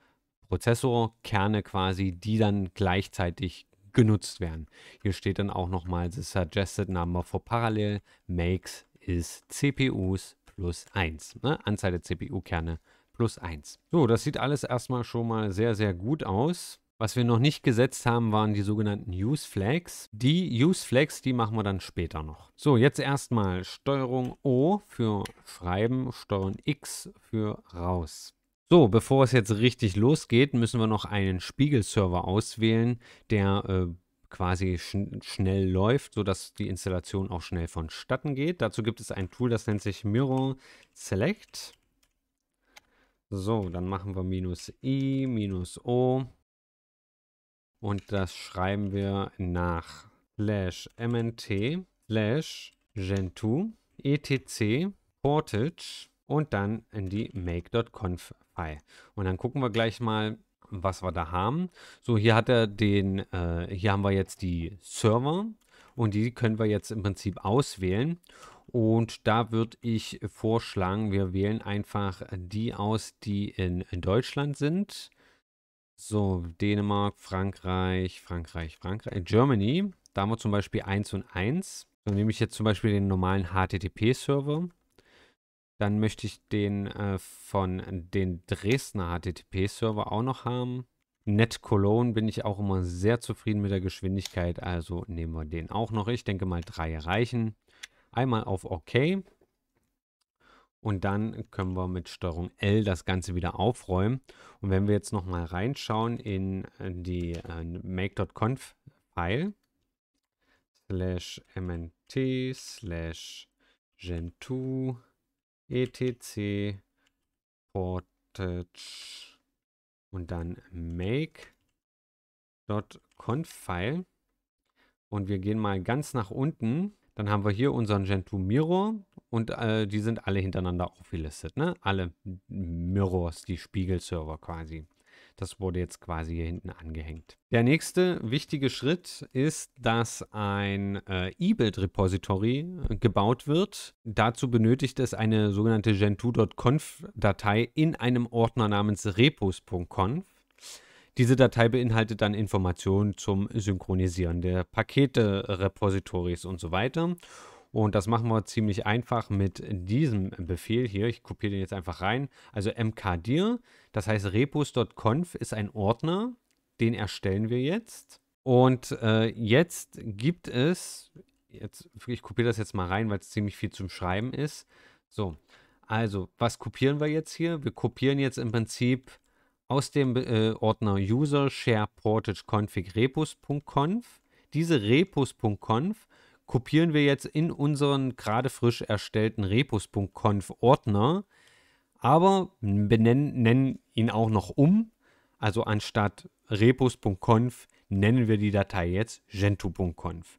Prozessorkerne quasi, die dann gleichzeitig genutzt werden. Hier steht dann auch nochmal the suggested number for parallel makes is CPUs plus 1. Ne? Anzahl der CPU-Kerne plus 1. So, das sieht alles erstmal schon mal sehr, sehr gut aus. Was wir noch nicht gesetzt haben, waren die sogenannten Use Flags. Die Use Flags, die machen wir dann später noch. So, jetzt erstmal Steuerung O für Schreiben, Steuerung X für Raus. So, bevor es jetzt richtig losgeht, müssen wir noch einen Spiegelserver auswählen, der äh, quasi schn schnell läuft, sodass die Installation auch schnell vonstatten geht. Dazu gibt es ein Tool, das nennt sich Mirror Select. So, dann machen wir minus i, minus o und das schreiben wir nach. Slash mnt slash gentoo etc portage und dann in die make.conf-File. Und dann gucken wir gleich mal, was wir da haben. So, hier hat er den, äh, hier haben wir jetzt die Server und die können wir jetzt im Prinzip auswählen. Und da würde ich vorschlagen, wir wählen einfach die aus, die in, in Deutschland sind. So, Dänemark, Frankreich, Frankreich, Frankreich, äh, Germany. Da haben wir zum Beispiel 1 und 1. Dann nehme ich jetzt zum Beispiel den normalen HTTP-Server. Dann möchte ich den äh, von den Dresdner HTTP-Server auch noch haben. Net Cologne bin ich auch immer sehr zufrieden mit der Geschwindigkeit, also nehmen wir den auch noch. Ich denke mal drei reichen. Einmal auf OK. Und dann können wir mit Steuerung L das Ganze wieder aufräumen. Und wenn wir jetzt nochmal reinschauen in äh, die äh, make.conf-File, slash mnt, slash gentoo, etc, portage und dann make.conf-File. Und wir gehen mal ganz nach unten. Dann haben wir hier unseren Gentoo Mirror. Und äh, die sind alle hintereinander aufgelistet, ne? Alle Mirrors, die Spiegelserver quasi. Das wurde jetzt quasi hier hinten angehängt. Der nächste wichtige Schritt ist, dass ein äh, build repository gebaut wird. Dazu benötigt es eine sogenannte gentoo.conf-Datei in einem Ordner namens repos.conf. Diese Datei beinhaltet dann Informationen zum Synchronisieren der Pakete, Repositories und so weiter. Und das machen wir ziemlich einfach mit diesem Befehl hier. Ich kopiere den jetzt einfach rein. Also mkdir, das heißt repos.conf ist ein Ordner, den erstellen wir jetzt. Und äh, jetzt gibt es, jetzt, ich kopiere das jetzt mal rein, weil es ziemlich viel zum Schreiben ist. So, also was kopieren wir jetzt hier? Wir kopieren jetzt im Prinzip aus dem äh, Ordner user share portage config repos.conf. Diese repos.conf kopieren wir jetzt in unseren gerade frisch erstellten repos.conf-Ordner, aber benennen, nennen ihn auch noch um. Also anstatt repos.conf nennen wir die Datei jetzt gentoo.conf.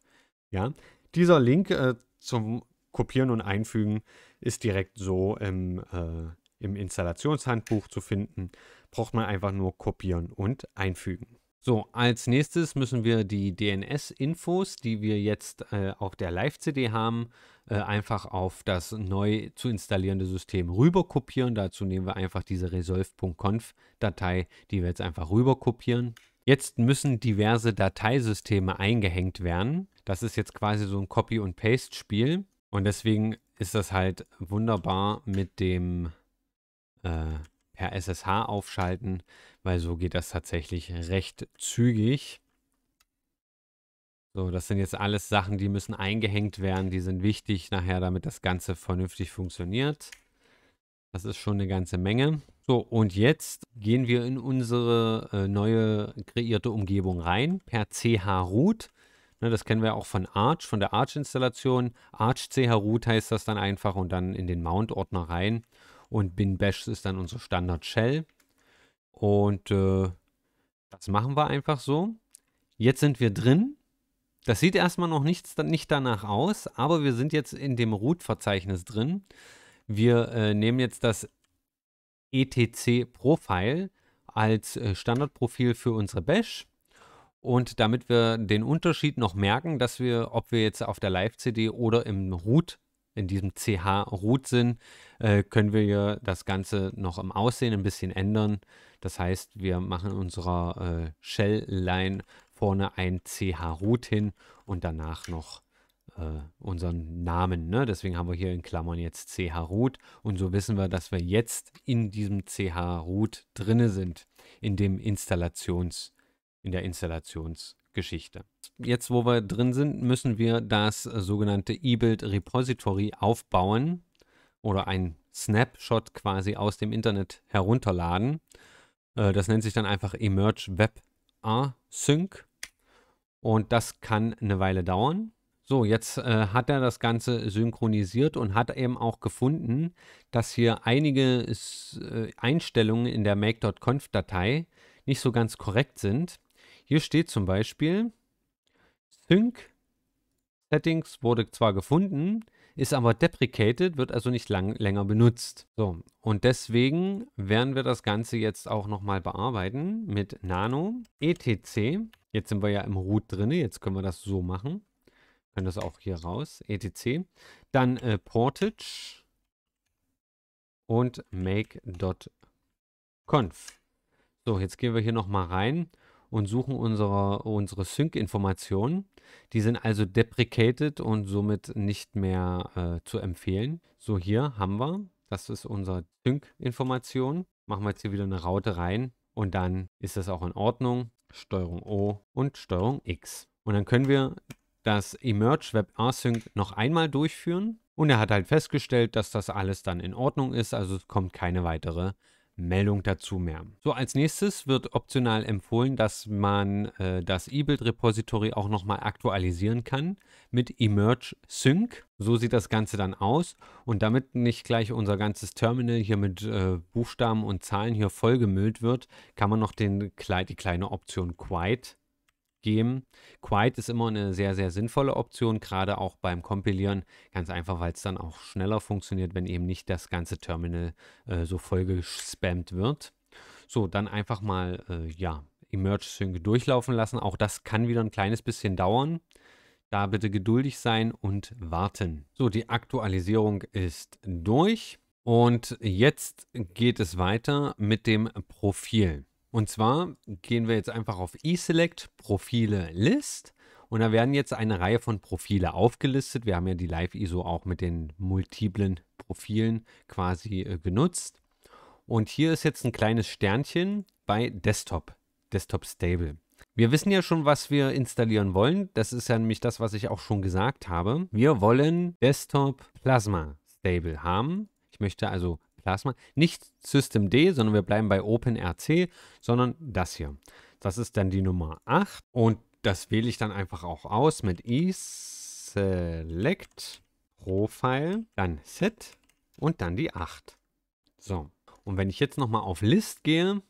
Ja, dieser Link äh, zum Kopieren und Einfügen ist direkt so im, äh, im Installationshandbuch zu finden. Braucht man einfach nur kopieren und einfügen. So, als nächstes müssen wir die DNS-Infos, die wir jetzt äh, auf der Live-CD haben, äh, einfach auf das neu zu installierende System rüberkopieren. Dazu nehmen wir einfach diese resolve.conf-Datei, die wir jetzt einfach rüberkopieren. Jetzt müssen diverse Dateisysteme eingehängt werden. Das ist jetzt quasi so ein Copy- und Paste-Spiel. Und deswegen ist das halt wunderbar mit dem äh, per SSH aufschalten, weil so geht das tatsächlich recht zügig. So, das sind jetzt alles Sachen, die müssen eingehängt werden, die sind wichtig nachher, damit das Ganze vernünftig funktioniert. Das ist schon eine ganze Menge. So, und jetzt gehen wir in unsere äh, neue kreierte Umgebung rein per chroot. Ne, das kennen wir auch von Arch, von der Arch-Installation. Arch chroot heißt das dann einfach und dann in den Mount-Ordner rein. Und bin bash ist dann unsere Standard-Shell. Und äh, das machen wir einfach so. Jetzt sind wir drin. Das sieht erstmal noch nichts, nicht danach aus, aber wir sind jetzt in dem Root-Verzeichnis drin. Wir äh, nehmen jetzt das etc-Profile als äh, Standardprofil für unsere Bash. Und damit wir den Unterschied noch merken, dass wir, ob wir jetzt auf der Live-CD oder im Root in diesem CH-Root-Sinn äh, können wir das Ganze noch im Aussehen ein bisschen ändern. Das heißt, wir machen unserer äh, Shell-Line vorne ein CH-Root hin und danach noch äh, unseren Namen. Ne? Deswegen haben wir hier in Klammern jetzt CH-Root und so wissen wir, dass wir jetzt in diesem CH-Root drinne sind, in, dem Installations, in der Installationsgeschichte jetzt wo wir drin sind, müssen wir das sogenannte E-Build Repository aufbauen oder ein Snapshot quasi aus dem Internet herunterladen. Äh, das nennt sich dann einfach Emerge Web Async und das kann eine Weile dauern. So, jetzt äh, hat er das Ganze synchronisiert und hat eben auch gefunden, dass hier einige äh, Einstellungen in der make.conf-Datei nicht so ganz korrekt sind. Hier steht zum Beispiel, Sync Settings wurde zwar gefunden, ist aber deprecated, wird also nicht lang, länger benutzt. So, und deswegen werden wir das Ganze jetzt auch nochmal bearbeiten mit Nano etc. Jetzt sind wir ja im Root drin, jetzt können wir das so machen. können das auch hier raus, etc. Dann äh, Portage und make.conf. So, jetzt gehen wir hier nochmal rein und suchen unsere, unsere Sync-Informationen. Die sind also deprecated und somit nicht mehr äh, zu empfehlen. So, hier haben wir, das ist unsere Sync-Information. Machen wir jetzt hier wieder eine Raute rein und dann ist das auch in Ordnung. Steuerung O und Steuerung X. Und dann können wir das Emerge Web Async noch einmal durchführen. Und er hat halt festgestellt, dass das alles dann in Ordnung ist, also es kommt keine weitere Meldung dazu mehr. So, als nächstes wird optional empfohlen, dass man äh, das eBuild-Repository auch nochmal aktualisieren kann mit Emerge Sync. So sieht das Ganze dann aus. Und damit nicht gleich unser ganzes Terminal hier mit äh, Buchstaben und Zahlen hier vollgemüllt wird, kann man noch den, die kleine Option Quiet geben. Quiet ist immer eine sehr, sehr sinnvolle Option, gerade auch beim Kompilieren. Ganz einfach, weil es dann auch schneller funktioniert, wenn eben nicht das ganze Terminal äh, so voll gespammt wird. So, dann einfach mal, äh, ja, Emerge Sync durchlaufen lassen. Auch das kann wieder ein kleines bisschen dauern. Da bitte geduldig sein und warten. So, die Aktualisierung ist durch. Und jetzt geht es weiter mit dem Profil. Und zwar gehen wir jetzt einfach auf eSelect, Profile, List. Und da werden jetzt eine Reihe von Profile aufgelistet. Wir haben ja die Live-ISO auch mit den multiplen Profilen quasi äh, genutzt. Und hier ist jetzt ein kleines Sternchen bei Desktop, Desktop Stable. Wir wissen ja schon, was wir installieren wollen. Das ist ja nämlich das, was ich auch schon gesagt habe. Wir wollen Desktop Plasma Stable haben. Ich möchte also Plasma. Nicht System D, sondern wir bleiben bei OpenRC, sondern das hier. Das ist dann die Nummer 8 und das wähle ich dann einfach auch aus mit i select Profile, dann Set und dann die 8. So, und wenn ich jetzt nochmal auf List gehe,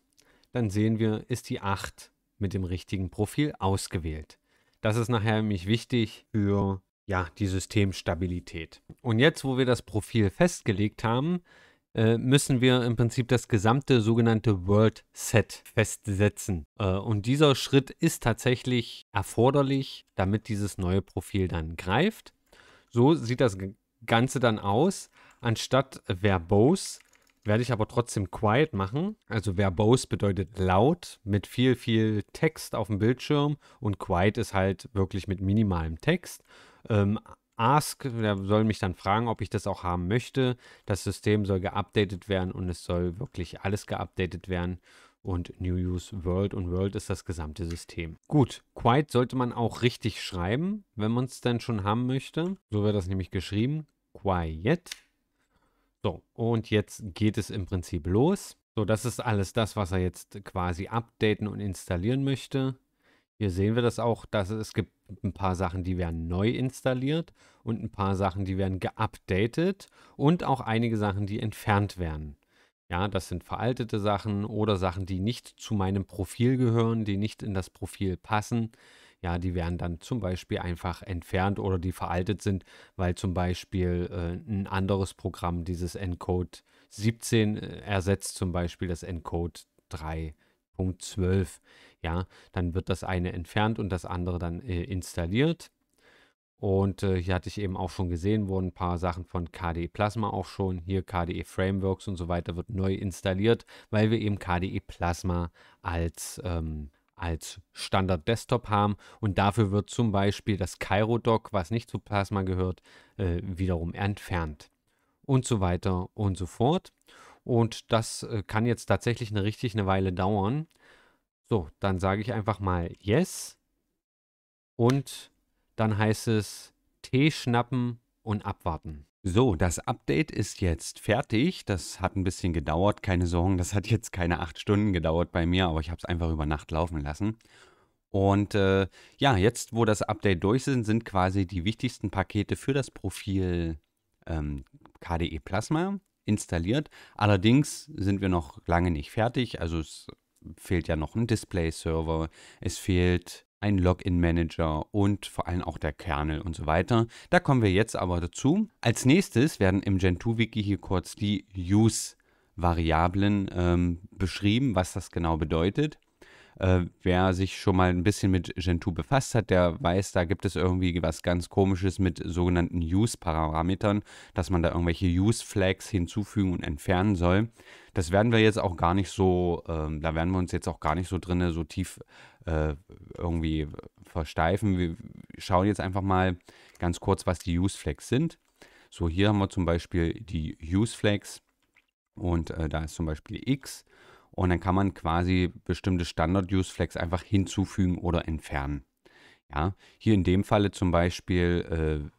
dann sehen wir, ist die 8 mit dem richtigen Profil ausgewählt. Das ist nachher nämlich wichtig für ja, die Systemstabilität. Und jetzt, wo wir das Profil festgelegt haben, äh, müssen wir im Prinzip das gesamte sogenannte World Set festsetzen. Äh, und dieser Schritt ist tatsächlich erforderlich, damit dieses neue Profil dann greift. So sieht das Ganze dann aus. Anstatt verbose werde ich aber trotzdem quiet machen. Also verbose bedeutet laut mit viel, viel Text auf dem Bildschirm und quiet ist halt wirklich mit minimalem Text. Ähm, Ask, der soll mich dann fragen, ob ich das auch haben möchte. Das System soll geupdatet werden und es soll wirklich alles geupdatet werden. Und New Use World und World ist das gesamte System. Gut, Quite sollte man auch richtig schreiben, wenn man es dann schon haben möchte. So wird das nämlich geschrieben. Quiet. So, und jetzt geht es im Prinzip los. So, das ist alles das, was er jetzt quasi updaten und installieren möchte. Hier sehen wir das auch, dass es gibt ein paar Sachen, die werden neu installiert und ein paar Sachen, die werden geupdatet und auch einige Sachen, die entfernt werden. Ja, das sind veraltete Sachen oder Sachen, die nicht zu meinem Profil gehören, die nicht in das Profil passen. Ja, die werden dann zum Beispiel einfach entfernt oder die veraltet sind, weil zum Beispiel äh, ein anderes Programm dieses Encode 17 äh, ersetzt zum Beispiel das Encode 3 Punkt 12. Ja, dann wird das eine entfernt und das andere dann äh, installiert. Und äh, hier hatte ich eben auch schon gesehen, wurden ein paar Sachen von KDE Plasma auch schon, hier KDE Frameworks und so weiter wird neu installiert, weil wir eben KDE Plasma als, ähm, als Standard Desktop haben. Und dafür wird zum Beispiel das Cairo Dock, was nicht zu Plasma gehört, äh, wiederum entfernt. Und so weiter und so fort. Und das äh, kann jetzt tatsächlich eine richtig eine Weile dauern. So, dann sage ich einfach mal Yes. Und dann heißt es Tee schnappen und abwarten. So, das Update ist jetzt fertig. Das hat ein bisschen gedauert, keine Sorgen. Das hat jetzt keine acht Stunden gedauert bei mir, aber ich habe es einfach über Nacht laufen lassen. Und äh, ja, jetzt, wo das Update durch ist, sind quasi die wichtigsten Pakete für das Profil ähm, KDE Plasma installiert. Allerdings sind wir noch lange nicht fertig. Also es fehlt ja noch ein Display-Server, es fehlt ein Login-Manager und vor allem auch der Kernel und so weiter. Da kommen wir jetzt aber dazu. Als nächstes werden im Gentoo-Wiki hier kurz die Use-Variablen ähm, beschrieben, was das genau bedeutet. Äh, wer sich schon mal ein bisschen mit Gentoo befasst hat, der weiß, da gibt es irgendwie was ganz Komisches mit sogenannten Use-Parametern, dass man da irgendwelche Use-Flags hinzufügen und entfernen soll. Das werden wir jetzt auch gar nicht so, äh, da werden wir uns jetzt auch gar nicht so drinne so tief äh, irgendwie versteifen. Wir schauen jetzt einfach mal ganz kurz, was die Use-Flags sind. So, hier haben wir zum Beispiel die Use-Flags und äh, da ist zum Beispiel X und dann kann man quasi bestimmte Standard-Use-Flags einfach hinzufügen oder entfernen. Ja, hier in dem Falle zum Beispiel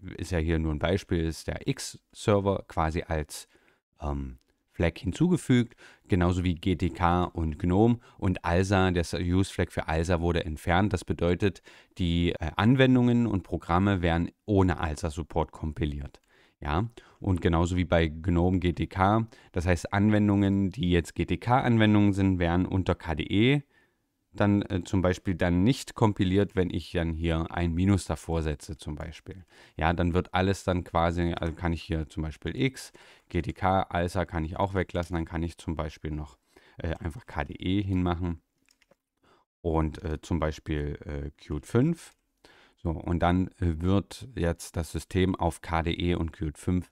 äh, ist ja hier nur ein Beispiel, ist der X-Server quasi als ähm, Flag hinzugefügt, genauso wie GTK und GNOME und ALSA, der Use Flag für ALSA wurde entfernt. Das bedeutet, die äh, Anwendungen und Programme werden ohne ALSA Support kompiliert. Ja, und genauso wie bei GNOME GTK. Das heißt, Anwendungen, die jetzt GTK-Anwendungen sind, werden unter KDE dann äh, zum Beispiel dann nicht kompiliert, wenn ich dann hier ein Minus davor setze zum Beispiel. Ja, dann wird alles dann quasi, also kann ich hier zum Beispiel X, GTK, ALSA kann ich auch weglassen, dann kann ich zum Beispiel noch äh, einfach KDE hinmachen und äh, zum Beispiel äh, Qt 5. So, und dann äh, wird jetzt das System auf KDE und Qt 5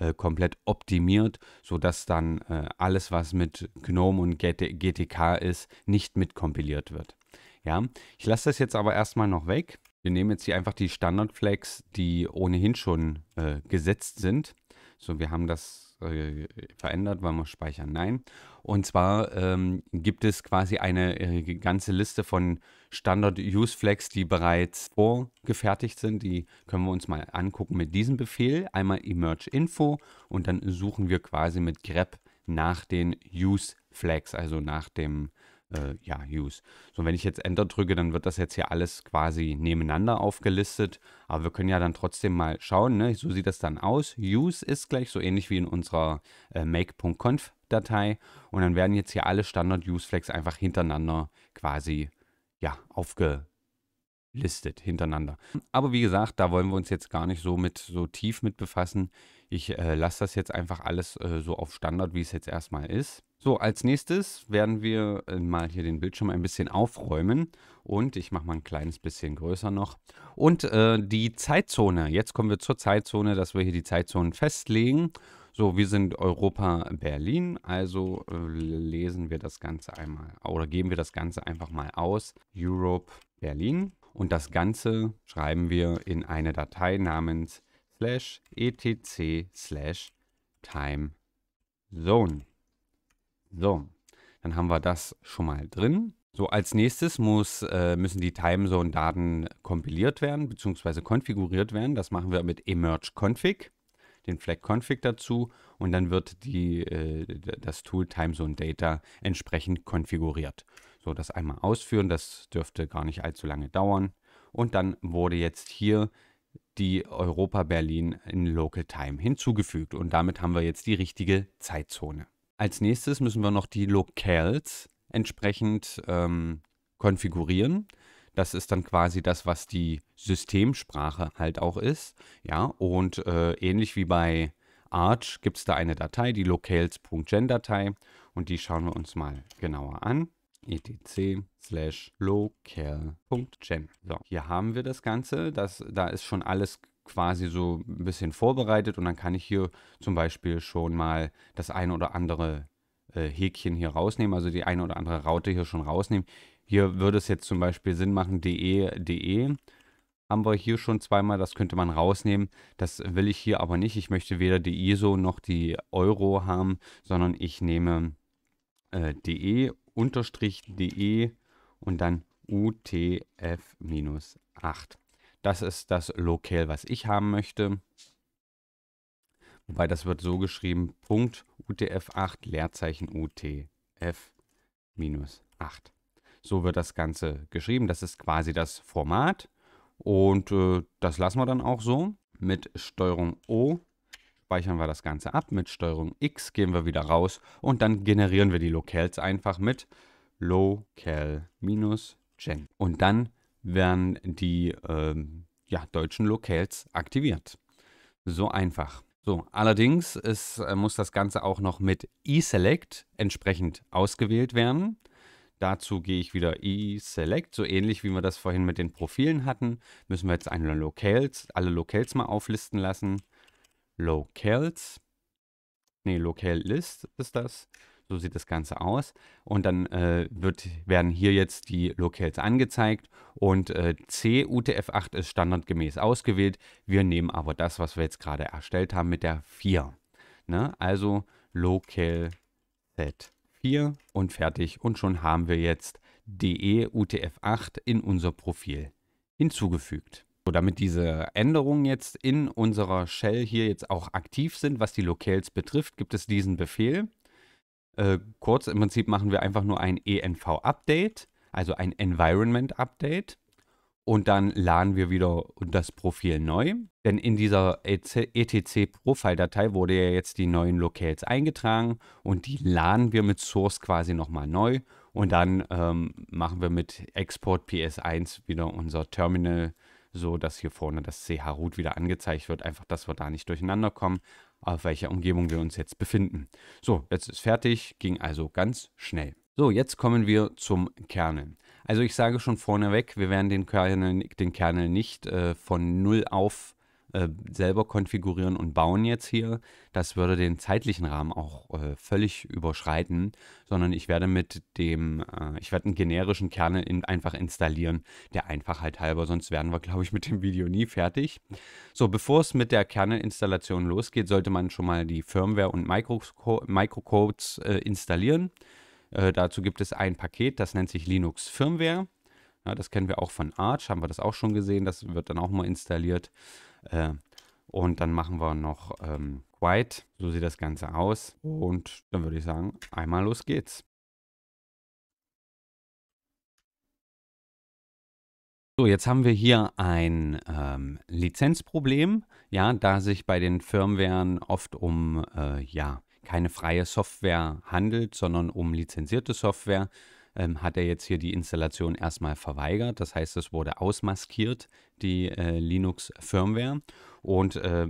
äh, komplett optimiert, sodass dann äh, alles, was mit GNOME und GT GTK ist, nicht mitkompiliert wird. Ja, ich lasse das jetzt aber erstmal noch weg. Wir nehmen jetzt hier einfach die Standard-Flags, die ohnehin schon äh, gesetzt sind. So, wir haben das äh, verändert, wollen wir speichern. Nein. Und zwar ähm, gibt es quasi eine äh, ganze Liste von Standard-Use-Flags, die bereits vorgefertigt sind. Die können wir uns mal angucken mit diesem Befehl. Einmal emerge info und dann suchen wir quasi mit grep nach den Use-Flags, also nach dem äh, ja, Use. So, wenn ich jetzt Enter drücke, dann wird das jetzt hier alles quasi nebeneinander aufgelistet. Aber wir können ja dann trotzdem mal schauen, ne? so sieht das dann aus. Use ist gleich so ähnlich wie in unserer äh, make.conf-Datei. Und dann werden jetzt hier alle Standard-Use-Flags einfach hintereinander quasi ja, aufgelistet listet hintereinander. Aber wie gesagt, da wollen wir uns jetzt gar nicht so mit so tief mit befassen. Ich äh, lasse das jetzt einfach alles äh, so auf Standard, wie es jetzt erstmal ist. So, als nächstes werden wir äh, mal hier den Bildschirm ein bisschen aufräumen und ich mache mal ein kleines bisschen größer noch. Und äh, die Zeitzone, jetzt kommen wir zur Zeitzone, dass wir hier die Zeitzonen festlegen. So, wir sind Europa Berlin, also äh, lesen wir das Ganze einmal oder geben wir das Ganze einfach mal aus. Europe Berlin und das Ganze schreiben wir in eine Datei namens slash etc slash time zone. So, dann haben wir das schon mal drin. So, als nächstes muss, äh, müssen die Timezone-Daten kompiliert werden bzw. konfiguriert werden. Das machen wir mit emerge config, den Flag config dazu und dann wird die, äh, das Tool Timezone Data entsprechend konfiguriert. So, das einmal ausführen, das dürfte gar nicht allzu lange dauern. Und dann wurde jetzt hier die Europa Berlin in Local Time hinzugefügt und damit haben wir jetzt die richtige Zeitzone. Als nächstes müssen wir noch die Locales entsprechend ähm, konfigurieren. Das ist dann quasi das, was die Systemsprache halt auch ist. Ja, und äh, ähnlich wie bei Arch gibt es da eine Datei, die locales.gen-Datei und die schauen wir uns mal genauer an etc slash local.gem. So, hier haben wir das Ganze. Das, da ist schon alles quasi so ein bisschen vorbereitet und dann kann ich hier zum Beispiel schon mal das eine oder andere äh, Häkchen hier rausnehmen, also die eine oder andere Raute hier schon rausnehmen. Hier würde es jetzt zum Beispiel Sinn machen, de, de haben wir hier schon zweimal, das könnte man rausnehmen. Das will ich hier aber nicht. Ich möchte weder die ISO noch die Euro haben, sondern ich nehme äh, DE unterstrich de und dann utf-8. Das ist das Locale, was ich haben möchte. Wobei das wird so geschrieben, Punkt UTF-8, Leerzeichen UTF-8. So wird das Ganze geschrieben. Das ist quasi das Format. Und äh, das lassen wir dann auch so. Mit Steuerung O speichern wir das Ganze ab. Mit Steuerung X gehen wir wieder raus und dann generieren wir die Locales einfach mit local-gen. Und dann werden die ähm, ja, deutschen Locales aktiviert. So einfach. So, allerdings ist, äh, muss das Ganze auch noch mit eSelect entsprechend ausgewählt werden. Dazu gehe ich wieder eSelect, so ähnlich wie wir das vorhin mit den Profilen hatten. Müssen wir jetzt eine Locales, alle Locales mal auflisten lassen. Locales. Nee, Locale List ist das. So sieht das Ganze aus. Und dann äh, wird, werden hier jetzt die Locales angezeigt. Und äh, C UTF-8 ist standardgemäß ausgewählt. Wir nehmen aber das, was wir jetzt gerade erstellt haben, mit der 4. Ne? Also Locale Set 4 und fertig. Und schon haben wir jetzt DE UTF-8 in unser Profil hinzugefügt. So, damit diese Änderungen jetzt in unserer Shell hier jetzt auch aktiv sind, was die Locales betrifft, gibt es diesen Befehl. Äh, kurz, im Prinzip machen wir einfach nur ein env-Update, also ein Environment-Update. Und dann laden wir wieder das Profil neu. Denn in dieser etc-Profile-Datei e wurde ja jetzt die neuen Locales eingetragen und die laden wir mit Source quasi nochmal neu. Und dann ähm, machen wir mit Export PS1 wieder unser Terminal so dass hier vorne das CH-Root wieder angezeigt wird. Einfach, dass wir da nicht durcheinander kommen, auf welcher Umgebung wir uns jetzt befinden. So, jetzt ist fertig, ging also ganz schnell. So, jetzt kommen wir zum Kernel. Also ich sage schon vorneweg, wir werden den Kernel, den Kernel nicht äh, von 0 auf äh, selber konfigurieren und bauen jetzt hier. Das würde den zeitlichen Rahmen auch äh, völlig überschreiten, sondern ich werde mit dem, äh, ich werde einen generischen Kernel in, einfach installieren, der Einfachheit halber, sonst werden wir, glaube ich, mit dem Video nie fertig. So, bevor es mit der Kernelinstallation losgeht, sollte man schon mal die Firmware und Microco Microcodes äh, installieren. Äh, dazu gibt es ein Paket, das nennt sich Linux Firmware. Ja, das kennen wir auch von Arch, haben wir das auch schon gesehen, das wird dann auch mal installiert. Äh, und dann machen wir noch ähm, White. So sieht das Ganze aus. Und dann würde ich sagen, einmal los geht's. So, jetzt haben wir hier ein ähm, Lizenzproblem, ja, da sich bei den Firmwaren oft um äh, ja, keine freie Software handelt, sondern um lizenzierte Software ähm, hat er jetzt hier die Installation erstmal verweigert. Das heißt, es wurde ausmaskiert, die äh, Linux-Firmware. Und äh,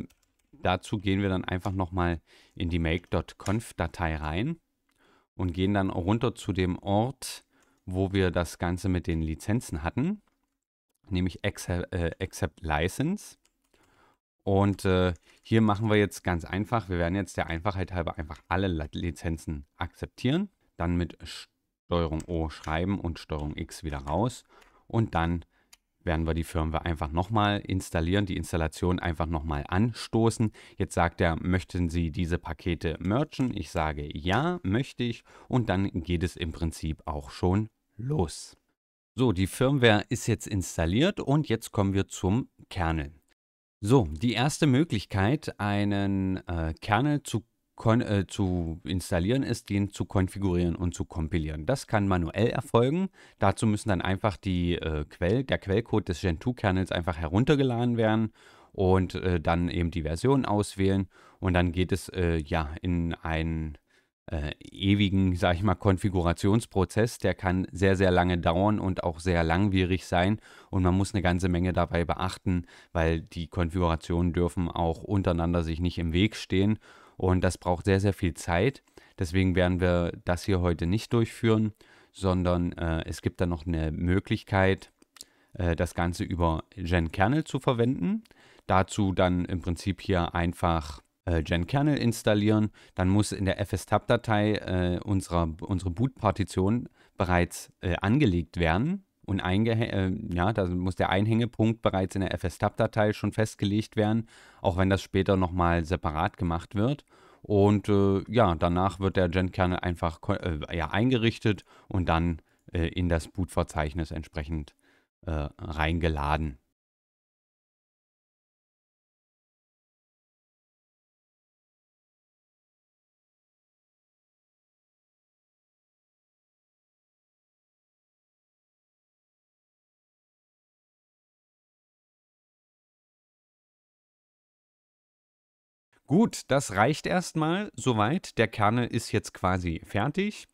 dazu gehen wir dann einfach nochmal in die make.conf-Datei rein und gehen dann runter zu dem Ort, wo wir das Ganze mit den Lizenzen hatten, nämlich äh, Accept, äh, License. Und äh, hier machen wir jetzt ganz einfach, wir werden jetzt der Einfachheit halber einfach alle Lizenzen akzeptieren, dann mit Steuerung O schreiben und Steuerung X wieder raus. Und dann werden wir die Firmware einfach nochmal installieren, die Installation einfach nochmal anstoßen. Jetzt sagt er, möchten Sie diese Pakete merchen? Ich sage ja, möchte ich. Und dann geht es im Prinzip auch schon los. So, die Firmware ist jetzt installiert und jetzt kommen wir zum Kernel. So, die erste Möglichkeit, einen äh, Kernel zu äh, zu installieren ist, den zu konfigurieren und zu kompilieren. Das kann manuell erfolgen. Dazu müssen dann einfach die äh, Quell, der Quellcode des Gentoo-Kernels einfach heruntergeladen werden und äh, dann eben die Version auswählen und dann geht es äh, ja in einen äh, ewigen, sage ich mal, Konfigurationsprozess. Der kann sehr, sehr lange dauern und auch sehr langwierig sein. Und man muss eine ganze Menge dabei beachten, weil die Konfigurationen dürfen auch untereinander sich nicht im Weg stehen. Und das braucht sehr, sehr viel Zeit. Deswegen werden wir das hier heute nicht durchführen, sondern äh, es gibt dann noch eine Möglichkeit, äh, das Ganze über GenKernel zu verwenden. Dazu dann im Prinzip hier einfach äh, Gen installieren. Dann muss in der FSTab-Datei äh, unsere, unsere Boot-Partition bereits äh, angelegt werden und äh, ja, da muss der Einhängepunkt bereits in der fstap datei schon festgelegt werden, auch wenn das später nochmal separat gemacht wird. Und äh, ja, danach wird der Gen-Kernel einfach äh, ja, eingerichtet und dann äh, in das Boot-Verzeichnis entsprechend äh, reingeladen. Gut, das reicht erstmal soweit. Der Kerne ist jetzt quasi fertig.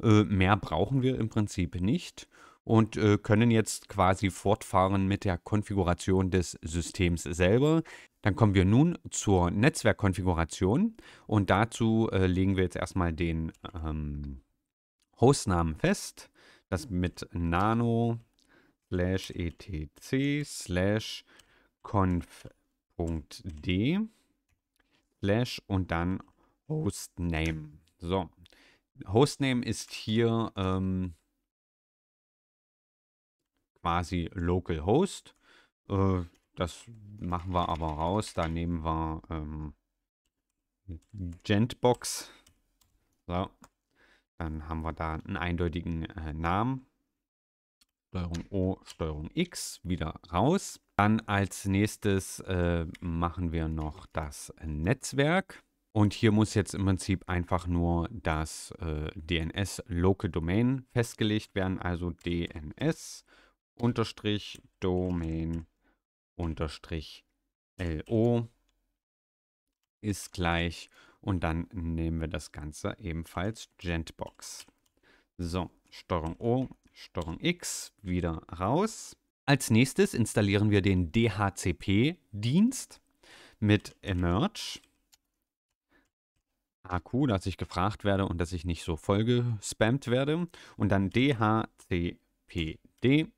Äh, mehr brauchen wir im Prinzip nicht und äh, können jetzt quasi fortfahren mit der Konfiguration des Systems selber. Dann kommen wir nun zur Netzwerkkonfiguration und dazu äh, legen wir jetzt erstmal den ähm, Hostnamen fest. Das mit nano slash etc slash conf.d Slash und dann Hostname. So, Hostname ist hier ähm, quasi localhost. Äh, das machen wir aber raus. Da nehmen wir ähm, Gentbox. So. Dann haben wir da einen eindeutigen äh, Namen. Steuerung O, Steuerung X, wieder raus. Dann als nächstes äh, machen wir noch das Netzwerk. Und hier muss jetzt im Prinzip einfach nur das äh, DNS Local Domain festgelegt werden, also DNS unterstrich Domain unterstrich LO ist gleich und dann nehmen wir das Ganze ebenfalls Gentbox. So, Steuerung O, Steuerung X, wieder raus. Als nächstes installieren wir den DHCP-Dienst mit Emerge. AQ, dass ich gefragt werde und dass ich nicht so voll gespammt werde. Und dann DHCPD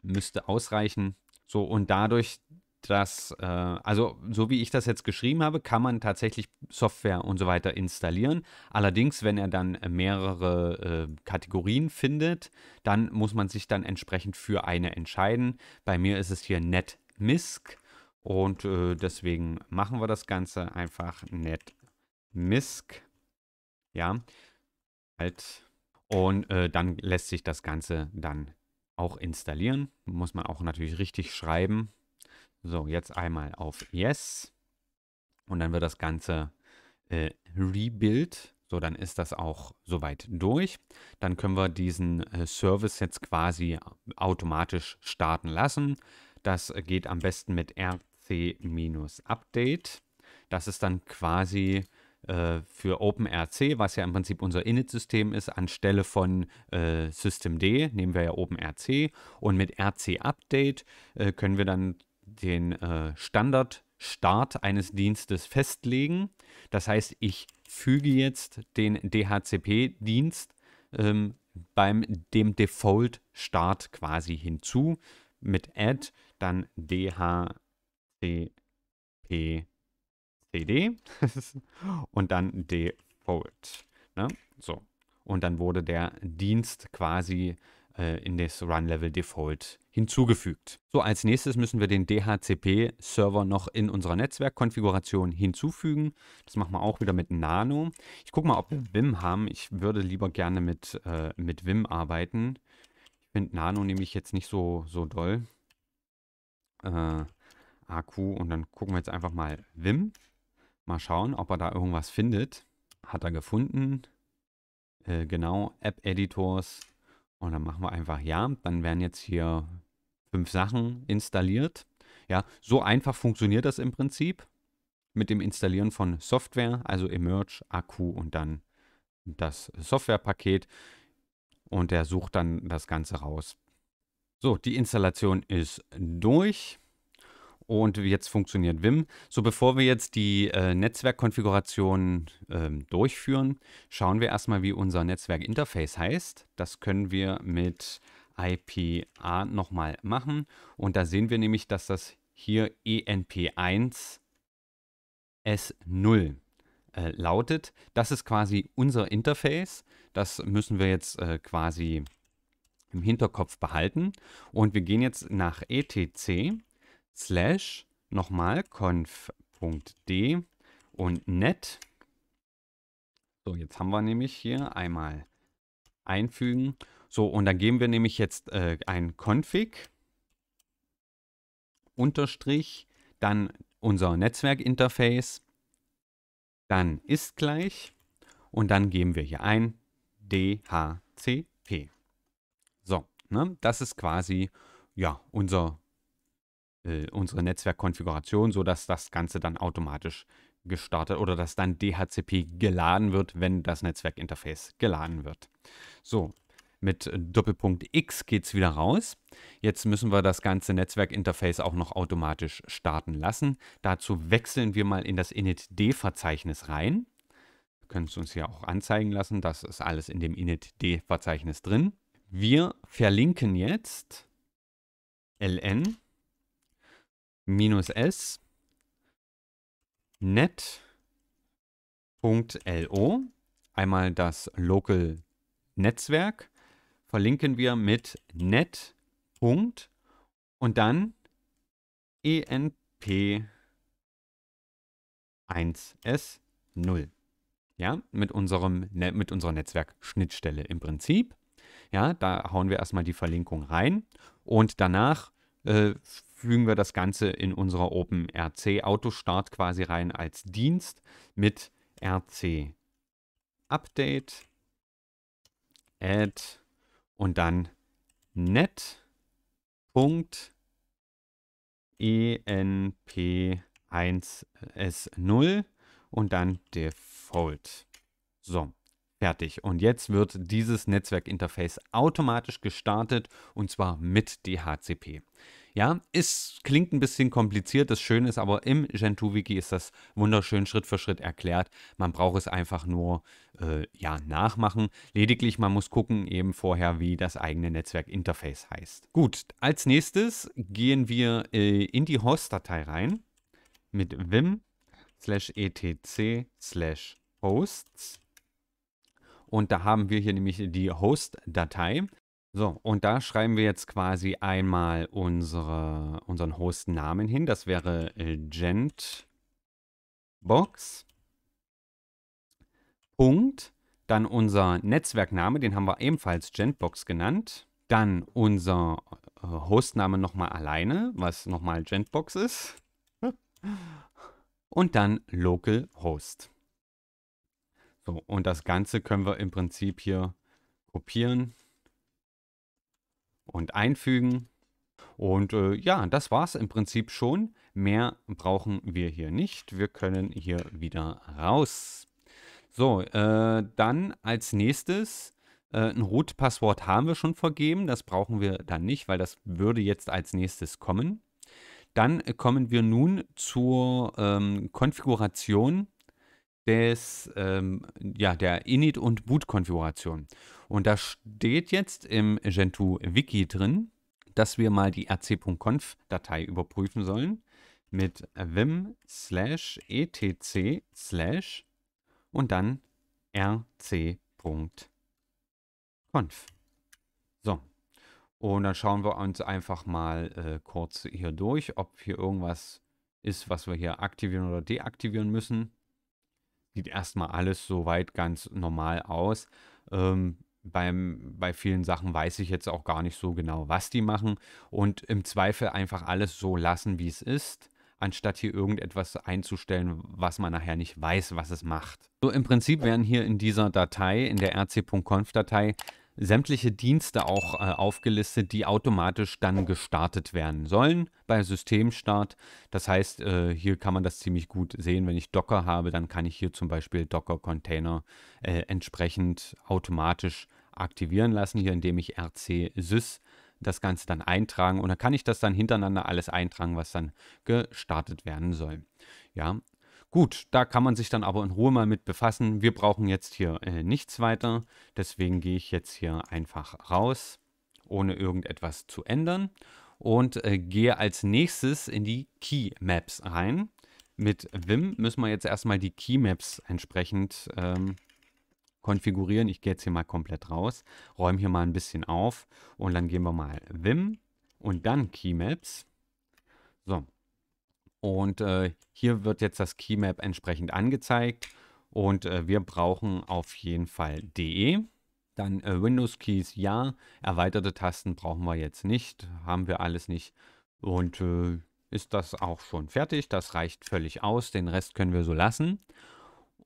müsste ausreichen. So, und dadurch das, äh, also so wie ich das jetzt geschrieben habe, kann man tatsächlich Software und so weiter installieren. Allerdings, wenn er dann mehrere äh, Kategorien findet, dann muss man sich dann entsprechend für eine entscheiden. Bei mir ist es hier NetMisk und äh, deswegen machen wir das Ganze einfach NetMisk. Ja, halt. Und äh, dann lässt sich das Ganze dann auch installieren. Muss man auch natürlich richtig schreiben. So, jetzt einmal auf Yes. Und dann wird das Ganze äh, rebuild. So, dann ist das auch soweit durch. Dann können wir diesen äh, Service jetzt quasi automatisch starten lassen. Das geht am besten mit rc-update. Das ist dann quasi äh, für OpenRC, was ja im Prinzip unser Init-System ist, anstelle von äh, Systemd nehmen wir ja OpenRC und mit rc-update äh, können wir dann den äh, Standardstart eines Dienstes festlegen. Das heißt, ich füge jetzt den DHCP-Dienst ähm, beim dem Default-Start quasi hinzu mit add dann DHCP-CD [LAUGHS] und dann default. Ne? So. Und dann wurde der Dienst quasi äh, in das Run-Level-Default hinzugefügt. So, als nächstes müssen wir den DHCP-Server noch in unserer Netzwerkkonfiguration hinzufügen. Das machen wir auch wieder mit Nano. Ich gucke mal, ob wir Vim haben. Ich würde lieber gerne mit, äh, mit Vim arbeiten. Ich finde Nano nämlich jetzt nicht so, so doll. Äh, AQ und dann gucken wir jetzt einfach mal Vim. Mal schauen, ob er da irgendwas findet. Hat er gefunden. Äh, genau, App-Editors. Und dann machen wir einfach ja. Dann werden jetzt hier fünf Sachen installiert. Ja, so einfach funktioniert das im Prinzip mit dem Installieren von Software, also Emerge, Akku und dann das Softwarepaket. Und der sucht dann das Ganze raus. So, die Installation ist durch und jetzt funktioniert Wim. So, bevor wir jetzt die äh, Netzwerkkonfiguration ähm, durchführen, schauen wir erstmal, wie unser Netzwerkinterface heißt. Das können wir mit IPA nochmal machen. Und da sehen wir nämlich, dass das hier ENP1 S0 äh, lautet. Das ist quasi unser Interface. Das müssen wir jetzt äh, quasi im Hinterkopf behalten. Und wir gehen jetzt nach ETC slash nochmal conf.d und net. So, jetzt haben wir nämlich hier einmal einfügen. So, und dann geben wir nämlich jetzt äh, ein config unterstrich, dann unser Netzwerkinterface, dann ist gleich und dann geben wir hier ein DHCP. So, ne, das ist quasi ja, unser äh, unsere Netzwerkkonfiguration, sodass das Ganze dann automatisch gestartet oder dass dann DHCP geladen wird, wenn das Netzwerkinterface geladen wird. So, mit Doppelpunkt X geht es wieder raus. Jetzt müssen wir das ganze Netzwerkinterface auch noch automatisch starten lassen. Dazu wechseln wir mal in das initd-Verzeichnis rein. können es uns hier auch anzeigen lassen. Das ist alles in dem initd-Verzeichnis drin. Wir verlinken jetzt ln minus s net.lo, einmal das Local Netzwerk, verlinken wir mit net. Punkt und dann enp 1s0. Ja, mit, unserem, ne-, mit unserer Netzwerkschnittstelle im Prinzip. Ja, da hauen wir erstmal die Verlinkung rein und danach äh, fügen wir das Ganze in unserer OpenRC Autostart quasi rein als Dienst mit RC Update add und dann net.enp1s0 und dann default. So, fertig. Und jetzt wird dieses Netzwerkinterface automatisch gestartet und zwar mit DHCP. Ja, es klingt ein bisschen kompliziert, das Schöne ist aber im Gentoo-Wiki ist das wunderschön Schritt für Schritt erklärt. Man braucht es einfach nur äh, ja, nachmachen. Lediglich man muss gucken eben vorher, wie das eigene Netzwerkinterface heißt. Gut, als nächstes gehen wir äh, in die Host-Datei rein mit vim slash etc slash hosts. Und da haben wir hier nämlich die Host-Datei. So, und da schreiben wir jetzt quasi einmal unsere, unseren Host-Namen hin. Das wäre äh, gentbox. Punkt. Dann unser Netzwerkname, den haben wir ebenfalls gentbox genannt. Dann unser äh, Hostname nochmal alleine, was nochmal gentbox ist. [LAUGHS] Und dann localhost. So, und das Ganze können wir im Prinzip hier kopieren und einfügen. Und äh, ja, das war es im Prinzip schon. Mehr brauchen wir hier nicht. Wir können hier wieder raus. So, äh, dann als nächstes äh, ein Root-Passwort haben wir schon vergeben. Das brauchen wir dann nicht, weil das würde jetzt als nächstes kommen. Dann kommen wir nun zur ähm, Konfiguration des, ähm, ja, der Init- und Boot-Konfiguration. Und da steht jetzt im Gentoo-Wiki drin, dass wir mal die rc.conf-Datei überprüfen sollen mit vim slash etc slash und dann rc.conf. So, und dann schauen wir uns einfach mal äh, kurz hier durch, ob hier irgendwas ist, was wir hier aktivieren oder deaktivieren müssen sieht erstmal alles soweit ganz normal aus. Ähm, beim, bei vielen Sachen weiß ich jetzt auch gar nicht so genau, was die machen und im Zweifel einfach alles so lassen, wie es ist, anstatt hier irgendetwas einzustellen, was man nachher nicht weiß, was es macht. So im Prinzip werden hier in dieser Datei, in der rc.conf-Datei, sämtliche Dienste auch äh, aufgelistet, die automatisch dann gestartet werden sollen bei Systemstart. Das heißt, äh, hier kann man das ziemlich gut sehen. Wenn ich Docker habe, dann kann ich hier zum Beispiel Docker-Container äh, entsprechend automatisch aktivieren lassen, hier indem ich rc sys das Ganze dann eintragen und dann kann ich das dann hintereinander alles eintragen, was dann gestartet werden soll. Ja, Gut, da kann man sich dann aber in Ruhe mal mit befassen. Wir brauchen jetzt hier äh, nichts weiter. Deswegen gehe ich jetzt hier einfach raus, ohne irgendetwas zu ändern. Und äh, gehe als nächstes in die Key Maps rein. Mit Vim müssen wir jetzt erstmal die Key Maps entsprechend ähm, konfigurieren. Ich gehe jetzt hier mal komplett raus, räume hier mal ein bisschen auf und dann gehen wir mal Vim und dann Key Maps. So, und äh, hier wird jetzt das Keymap entsprechend angezeigt. Und äh, wir brauchen auf jeden Fall DE. Dann äh, Windows Keys ja. Erweiterte Tasten brauchen wir jetzt nicht. Haben wir alles nicht. Und äh, ist das auch schon fertig. Das reicht völlig aus. Den Rest können wir so lassen.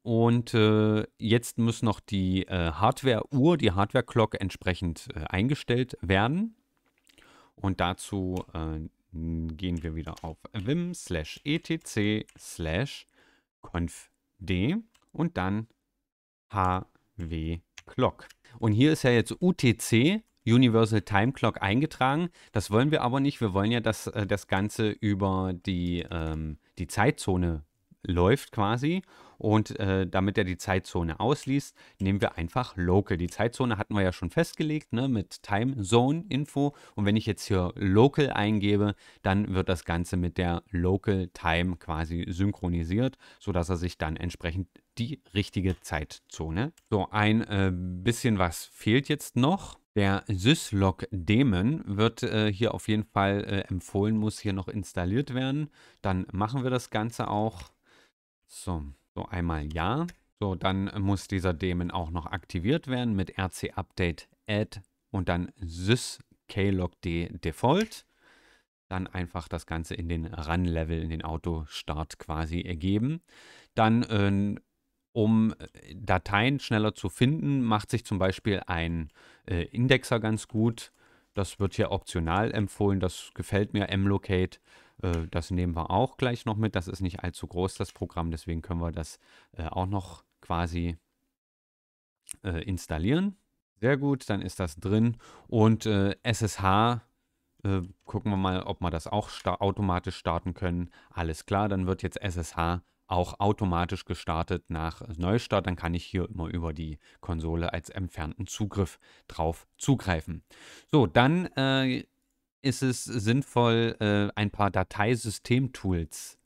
Und äh, jetzt muss noch die äh, Hardware-Uhr, die Hardware-Clock entsprechend äh, eingestellt werden. Und dazu äh, gehen wir wieder auf vim slash etc slash confd und dann hw clock. Und hier ist ja jetzt UTC, Universal Time Clock, eingetragen. Das wollen wir aber nicht. Wir wollen ja, dass äh, das Ganze über die, ähm, die Zeitzone läuft quasi. Und äh, damit er die Zeitzone ausliest, nehmen wir einfach Local. Die Zeitzone hatten wir ja schon festgelegt ne, mit Time Zone Info. Und wenn ich jetzt hier Local eingebe, dann wird das Ganze mit der Local Time quasi synchronisiert, sodass er sich dann entsprechend die richtige Zeitzone. So, ein äh, bisschen was fehlt jetzt noch. Der Syslog Daemon wird äh, hier auf jeden Fall äh, empfohlen, muss hier noch installiert werden. Dann machen wir das Ganze auch. So, so, einmal ja. So, dann muss dieser Daemon auch noch aktiviert werden mit RC Update Add und dann sys klogd default. Dann einfach das Ganze in den Run-Level, in den Autostart quasi ergeben. Dann, ähm, äh, um Dateien schneller zu finden, macht sich zum Beispiel ein äh, Indexer ganz gut. Das wird hier optional empfohlen. Das gefällt mir, mlocate. Äh, das nehmen wir auch gleich noch mit. Das ist nicht allzu groß, das Programm. Deswegen können wir das äh, auch noch quasi äh, installieren. Sehr gut, dann ist das drin. Und SSH äh, äh, gucken wir mal, ob wir das auch sta automatisch starten können. Alles klar, dann wird jetzt SSH auch automatisch gestartet nach Neustart. Dann kann ich hier immer über die Konsole als entfernten Zugriff drauf zugreifen. So, dann äh, ist es sinnvoll, äh, ein paar Dateisystem-Tools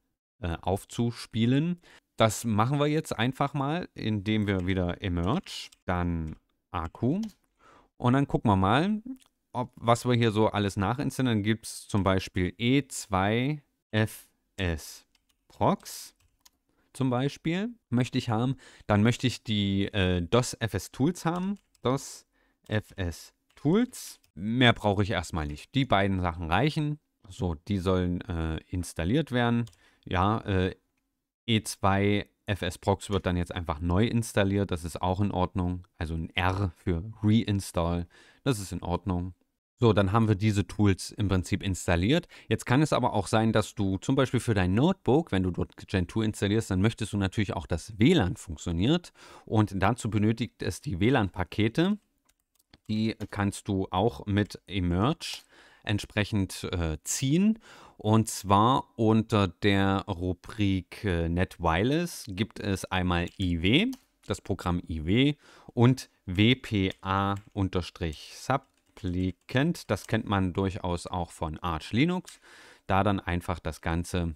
äh, aufzuspielen. Das machen wir jetzt einfach mal, indem wir wieder Emerge, dann Akku und dann gucken wir mal, ob, was wir hier so alles nachinstallieren. Dann gibt es zum Beispiel E2FS Prox zum Beispiel, möchte ich haben. Dann möchte ich die äh, DOS FS Tools haben. DOS FS Tools mehr brauche ich erstmal nicht. Die beiden Sachen reichen. So, die sollen äh, installiert werden. Ja, äh, E2 FS Prox wird dann jetzt einfach neu installiert. Das ist auch in Ordnung. Also ein R für Reinstall. Das ist in Ordnung. So, dann haben wir diese Tools im Prinzip installiert. Jetzt kann es aber auch sein, dass du zum Beispiel für dein Notebook, wenn du dort Gentoo installierst, dann möchtest du natürlich auch, dass WLAN funktioniert. Und dazu benötigt es die WLAN-Pakete. Die kannst du auch mit Emerge entsprechend äh, ziehen. Und zwar unter der Rubrik äh, NetWireless gibt es einmal IW, das Programm IW und WPA-Supplicant. Das kennt man durchaus auch von Arch Linux. Da dann einfach das Ganze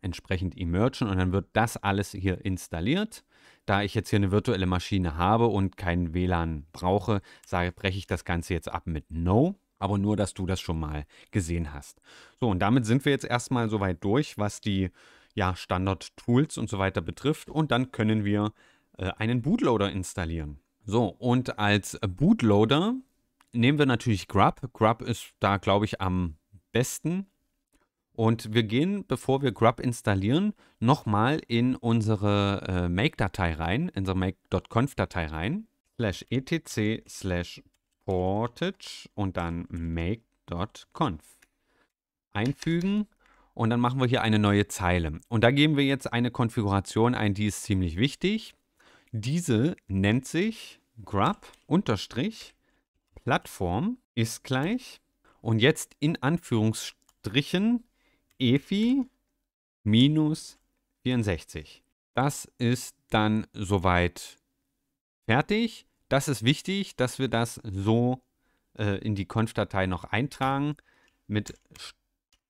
entsprechend emergen und dann wird das alles hier installiert da ich jetzt hier eine virtuelle Maschine habe und kein WLAN brauche, sage, breche ich das Ganze jetzt ab mit No. Aber nur, dass du das schon mal gesehen hast. So, und damit sind wir jetzt erstmal soweit durch, was die ja, Standard-Tools und so weiter betrifft. Und dann können wir äh, einen Bootloader installieren. So, und als Bootloader nehmen wir natürlich Grub. Grub ist da, glaube ich, am besten und wir gehen, bevor wir Grub installieren, nochmal in unsere äh, Make-Datei rein, in unsere make.conf-Datei rein, slash etc slash portage und dann make.conf. Einfügen und dann machen wir hier eine neue Zeile. Und da geben wir jetzt eine Konfiguration ein, die ist ziemlich wichtig. Diese nennt sich grub unterstrich Plattform ist gleich und jetzt in Anführungsstrichen EFI minus 64. Das ist dann soweit fertig. Das ist wichtig, dass wir das so äh, in die Conf-Datei noch eintragen. Mit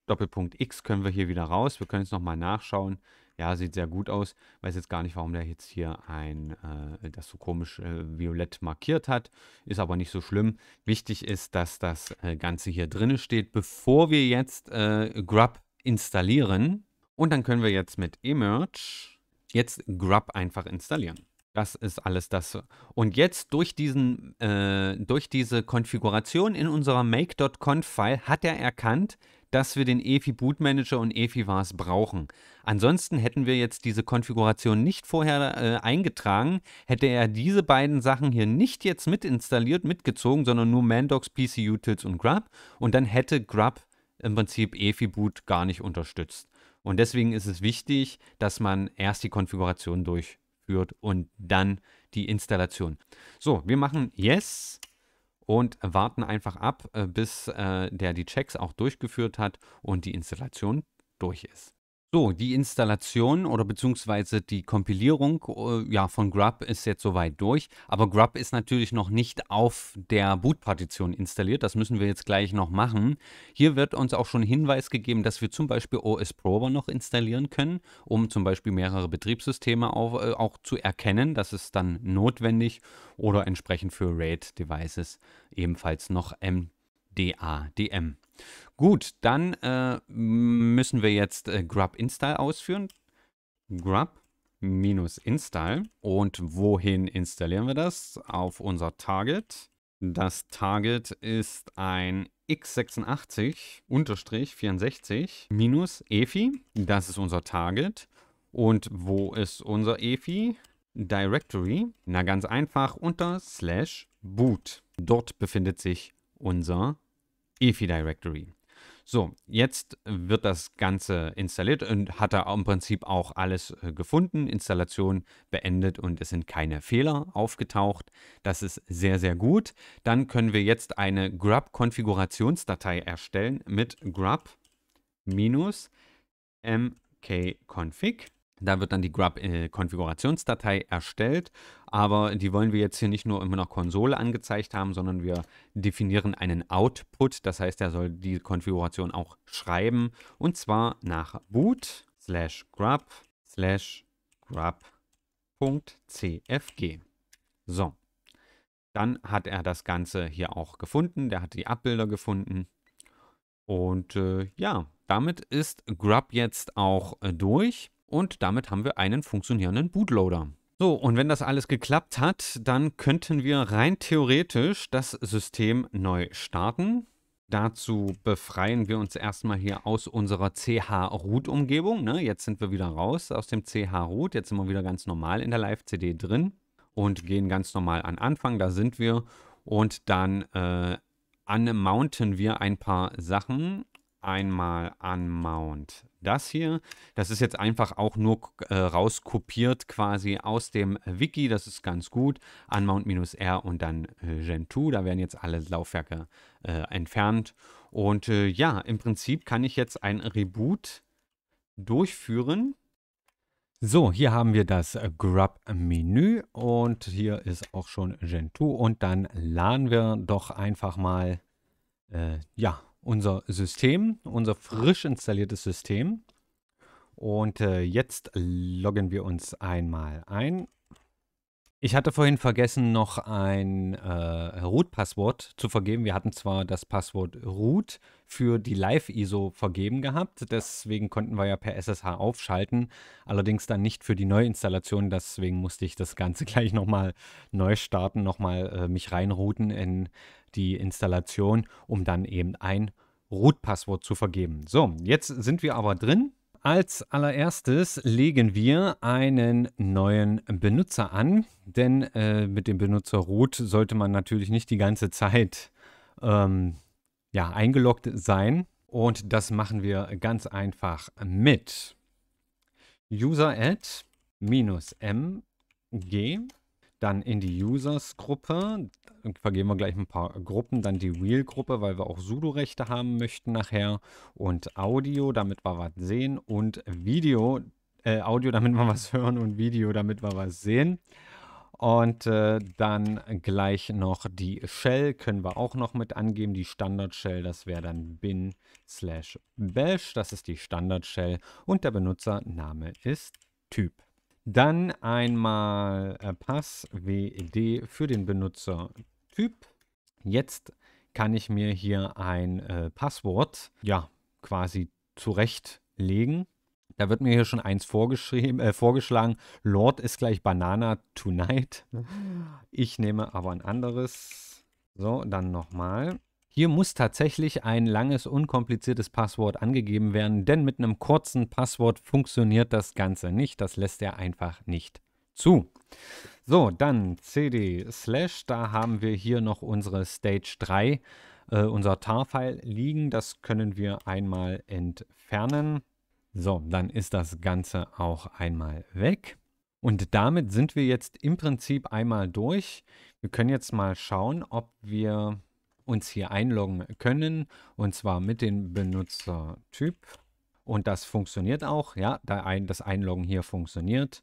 Doppelpunkt X können wir hier wieder raus. Wir können es nochmal nachschauen. Ja, sieht sehr gut aus. Weiß jetzt gar nicht, warum der jetzt hier ein, äh, das so komisch äh, violett markiert hat. Ist aber nicht so schlimm. Wichtig ist, dass das äh, Ganze hier drin steht. Bevor wir jetzt äh, Grub installieren. Und dann können wir jetzt mit Emerge jetzt Grub einfach installieren. Das ist alles das. Und jetzt durch, diesen, äh, durch diese Konfiguration in unserer make.conf-File hat er erkannt, dass wir den EFI Boot Manager und EFI VARs brauchen. Ansonsten hätten wir jetzt diese Konfiguration nicht vorher äh, eingetragen, hätte er diese beiden Sachen hier nicht jetzt mit installiert, mitgezogen, sondern nur Mandocs, PC Utils und Grub. Und dann hätte Grub im Prinzip EFI-Boot gar nicht unterstützt. Und deswegen ist es wichtig, dass man erst die Konfiguration durchführt und dann die Installation. So, wir machen Yes und warten einfach ab, äh, bis äh, der die Checks auch durchgeführt hat und die Installation durch ist. So, die Installation oder beziehungsweise die Kompilierung äh, ja, von Grub ist jetzt soweit durch, aber Grub ist natürlich noch nicht auf der Bootpartition installiert, das müssen wir jetzt gleich noch machen. Hier wird uns auch schon Hinweis gegeben, dass wir zum Beispiel OS Prober noch installieren können, um zum Beispiel mehrere Betriebssysteme auch, äh, auch zu erkennen, das ist dann notwendig oder entsprechend für RAID-Devices ebenfalls noch MDADM. DM. Gut, dann äh, müssen wir jetzt äh, grub install ausführen. grub minus install. Und wohin installieren wir das? Auf unser Target. Das Target ist ein x86-64 minus EFI. Das ist unser Target. Und wo ist unser EFI? Directory. Na ganz einfach unter slash boot. Dort befindet sich unser EFI Directory. So, jetzt wird das Ganze installiert und hat er im Prinzip auch alles äh, gefunden, Installation beendet und es sind keine Fehler aufgetaucht. Das ist sehr, sehr gut. Dann können wir jetzt eine grub-Konfigurationsdatei erstellen mit grub-mkconfig. Da wird dann die Grub-Konfigurationsdatei äh, erstellt, aber die wollen wir jetzt hier nicht nur immer noch Konsole angezeigt haben, sondern wir definieren einen Output, das heißt, er soll die Konfiguration auch schreiben und zwar nach boot slash grub slash grub.cfg. So, dann hat er das Ganze hier auch gefunden, der hat die Abbilder gefunden und äh, ja, damit ist Grub jetzt auch äh, durch. Und damit haben wir einen funktionierenden Bootloader. So, und wenn das alles geklappt hat, dann könnten wir rein theoretisch das System neu starten. Dazu befreien wir uns erstmal hier aus unserer CH-Root-Umgebung. Ne? Jetzt sind wir wieder raus aus dem CH-Root. Jetzt sind wir wieder ganz normal in der Live-CD drin und gehen ganz normal an Anfang. Da sind wir. Und dann äh, unmounten wir ein paar Sachen einmal an Mount das hier. Das ist jetzt einfach auch nur äh, rauskopiert quasi aus dem Wiki. Das ist ganz gut. An Unmount-R und dann äh, Gentoo. Da werden jetzt alle Laufwerke äh, entfernt. Und äh, ja, im Prinzip kann ich jetzt ein Reboot durchführen. So, hier haben wir das Grub-Menü und hier ist auch schon Gentoo. Und dann laden wir doch einfach mal, äh, ja, unser System, unser frisch installiertes System. Und äh, jetzt loggen wir uns einmal ein ich hatte vorhin vergessen, noch ein äh, Root-Passwort zu vergeben. Wir hatten zwar das Passwort Root für die Live-ISO vergeben gehabt, deswegen konnten wir ja per SSH aufschalten, allerdings dann nicht für die Neuinstallation, deswegen musste ich das Ganze [LAUGHS] gleich nochmal neu starten, nochmal äh, mich reinrouten in die Installation, um dann eben ein Root-Passwort zu vergeben. So, jetzt sind wir aber drin. Als allererstes legen wir einen neuen Benutzer an, denn äh, mit dem Benutzer root sollte man natürlich nicht die ganze Zeit ähm, ja, eingeloggt sein. Und das machen wir ganz einfach mit user-add-mg dann in die Users-Gruppe. Vergeben wir gleich ein paar Gruppen. Dann die Wheel-Gruppe, weil wir auch Sudo-Rechte haben möchten nachher. Und Audio, damit wir was sehen. Und Video, äh, Audio, damit wir was [LAUGHS] hören. Und Video, damit wir was sehen. Und äh, dann gleich noch die Shell können wir auch noch mit angeben. Die Standard-Shell, das wäre dann bin slash bash. Das ist die Standard-Shell und der Benutzername ist Typ. Dann einmal äh, Pass WD e für den Benutzertyp. Jetzt kann ich mir hier ein äh, Passwort, ja, quasi zurechtlegen. Da wird mir hier schon eins vorgeschrieben, äh, vorgeschlagen. Lord ist gleich Banana Tonight. [LAUGHS] Ich nehme aber ein anderes. So, dann nochmal. Hier muss tatsächlich ein langes, unkompliziertes Passwort angegeben werden, denn mit einem kurzen Passwort funktioniert das Ganze nicht. Das lässt er einfach nicht zu. So, dann cd slash, da haben wir hier noch unsere Stage 3, äh, unser tar-File liegen. Das können wir einmal entfernen. So, dann ist das Ganze auch einmal weg. Und damit sind wir jetzt im Prinzip einmal durch. Wir können jetzt mal schauen, ob wir uns hier einloggen können und zwar mit dem Benutzertyp. Und das funktioniert auch, ja, das Einloggen hier funktioniert.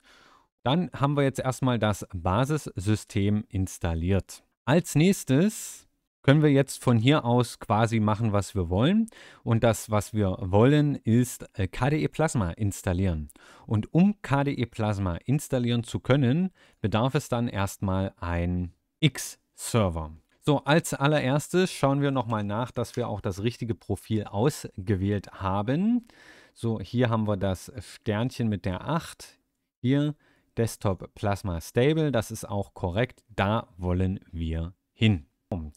Dann haben wir jetzt erstmal das Basissystem installiert. Als nächstes können wir jetzt von hier aus quasi machen, was wir wollen. Und das, was wir wollen, ist äh, KDE Plasma installieren. Und um KDE Plasma installieren zu können, bedarf es dann erstmal ein X-Server. So, als allererstes schauen wir nochmal nach, dass wir auch das richtige Profil ausgewählt haben. So, hier haben wir das Sternchen mit der 8. Hier Desktop Plasma Stable, das ist auch korrekt. Da wollen wir hin.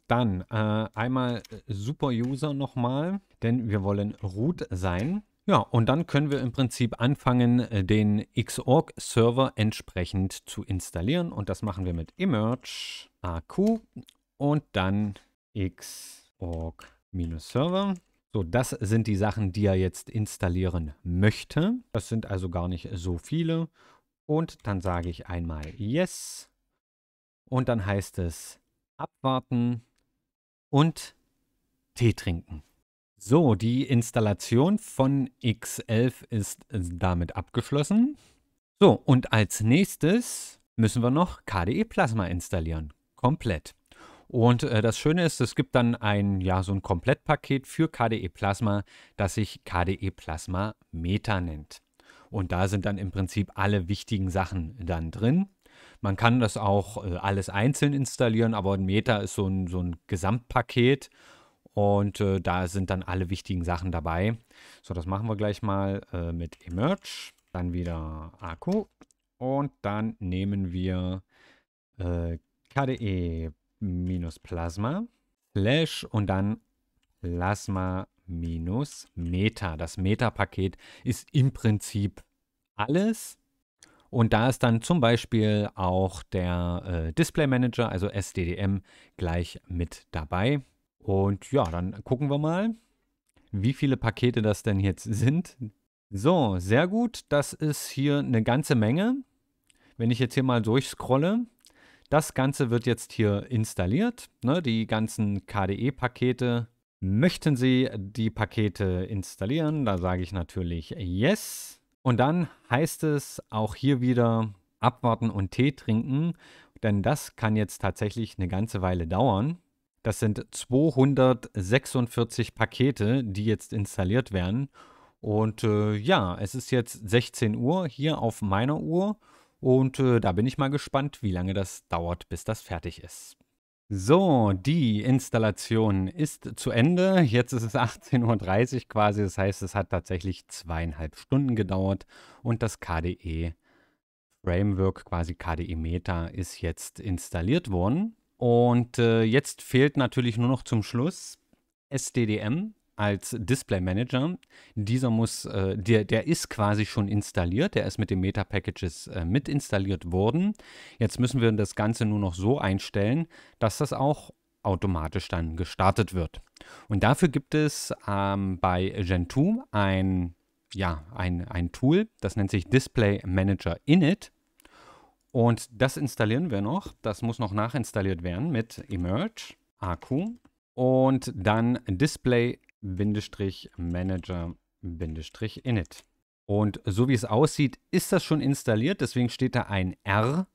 Dann äh, einmal äh, Super User nochmal, denn wir wollen root sein. Ja, und dann können wir im Prinzip anfangen, äh, den Xorg-Server entsprechend zu installieren. Und das machen wir mit emerge aq und dann xorg-server. So, das sind die Sachen, die er jetzt installieren möchte. Das sind also gar nicht so viele. Und dann sage ich einmal Yes. Und dann heißt es abwarten und Tee trinken. So, die Installation von X11 ist damit abgeschlossen. So, und als nächstes müssen wir noch KDE Plasma installieren. Komplett. Und äh, das Schöne ist, es gibt dann ein, ja, so ein Komplettpaket für KDE Plasma, das sich KDE Plasma Meta nennt. Und da sind dann im Prinzip alle wichtigen Sachen dann drin. Man kann das auch äh, alles einzeln installieren, aber ein Meta ist so ein, so ein Gesamtpaket und äh, da sind dann alle wichtigen Sachen dabei. So, das machen wir gleich mal äh, mit Emerge, dann wieder Akku und dann nehmen wir äh, KDE Plasma minus Plasma, Flash und dann Plasma minus Meta. Das Meta-Paket ist im Prinzip alles. Und da ist dann zum Beispiel auch der äh, Display Manager, also SDDM, gleich mit dabei. Und ja, dann gucken wir mal, wie viele Pakete das denn jetzt sind. So, sehr gut. Das ist hier eine ganze Menge. Wenn ich jetzt hier mal durchscrolle, das Ganze wird jetzt hier installiert. Ne? Die ganzen KDE-Pakete. Möchten Sie die Pakete installieren? Da sage ich natürlich Yes. Und dann heißt es auch hier wieder abwarten und Tee trinken, denn das kann jetzt tatsächlich eine ganze Weile dauern. Das sind 246 Pakete, die jetzt installiert werden. Und äh, ja, es ist jetzt 16 Uhr hier auf meiner Uhr und äh, da bin ich mal gespannt, wie lange das dauert, bis das fertig ist. So, die Installation ist zu Ende. Jetzt ist es 18.30 Uhr quasi. Das heißt, es hat tatsächlich zweieinhalb Stunden gedauert und das KDE Framework, quasi KDE Meta, ist jetzt installiert worden. Und äh, jetzt fehlt natürlich nur noch zum Schluss SDDM als Display Manager. Dieser muss, äh, der, der ist quasi schon installiert, der ist mit den Meta Packages äh, mit installiert worden. Jetzt müssen wir das Ganze nur noch so einstellen, dass das auch automatisch dann gestartet wird. Und dafür gibt es ähm, bei Gentoo ein, ja, ein, ein Tool, das nennt sich Display Manager Init. Und das installieren wir noch. Das muss noch nachinstalliert werden mit Emerge, AQ und dann Display manager-init. Und so wie es aussieht, ist das schon installiert, deswegen steht da ein R.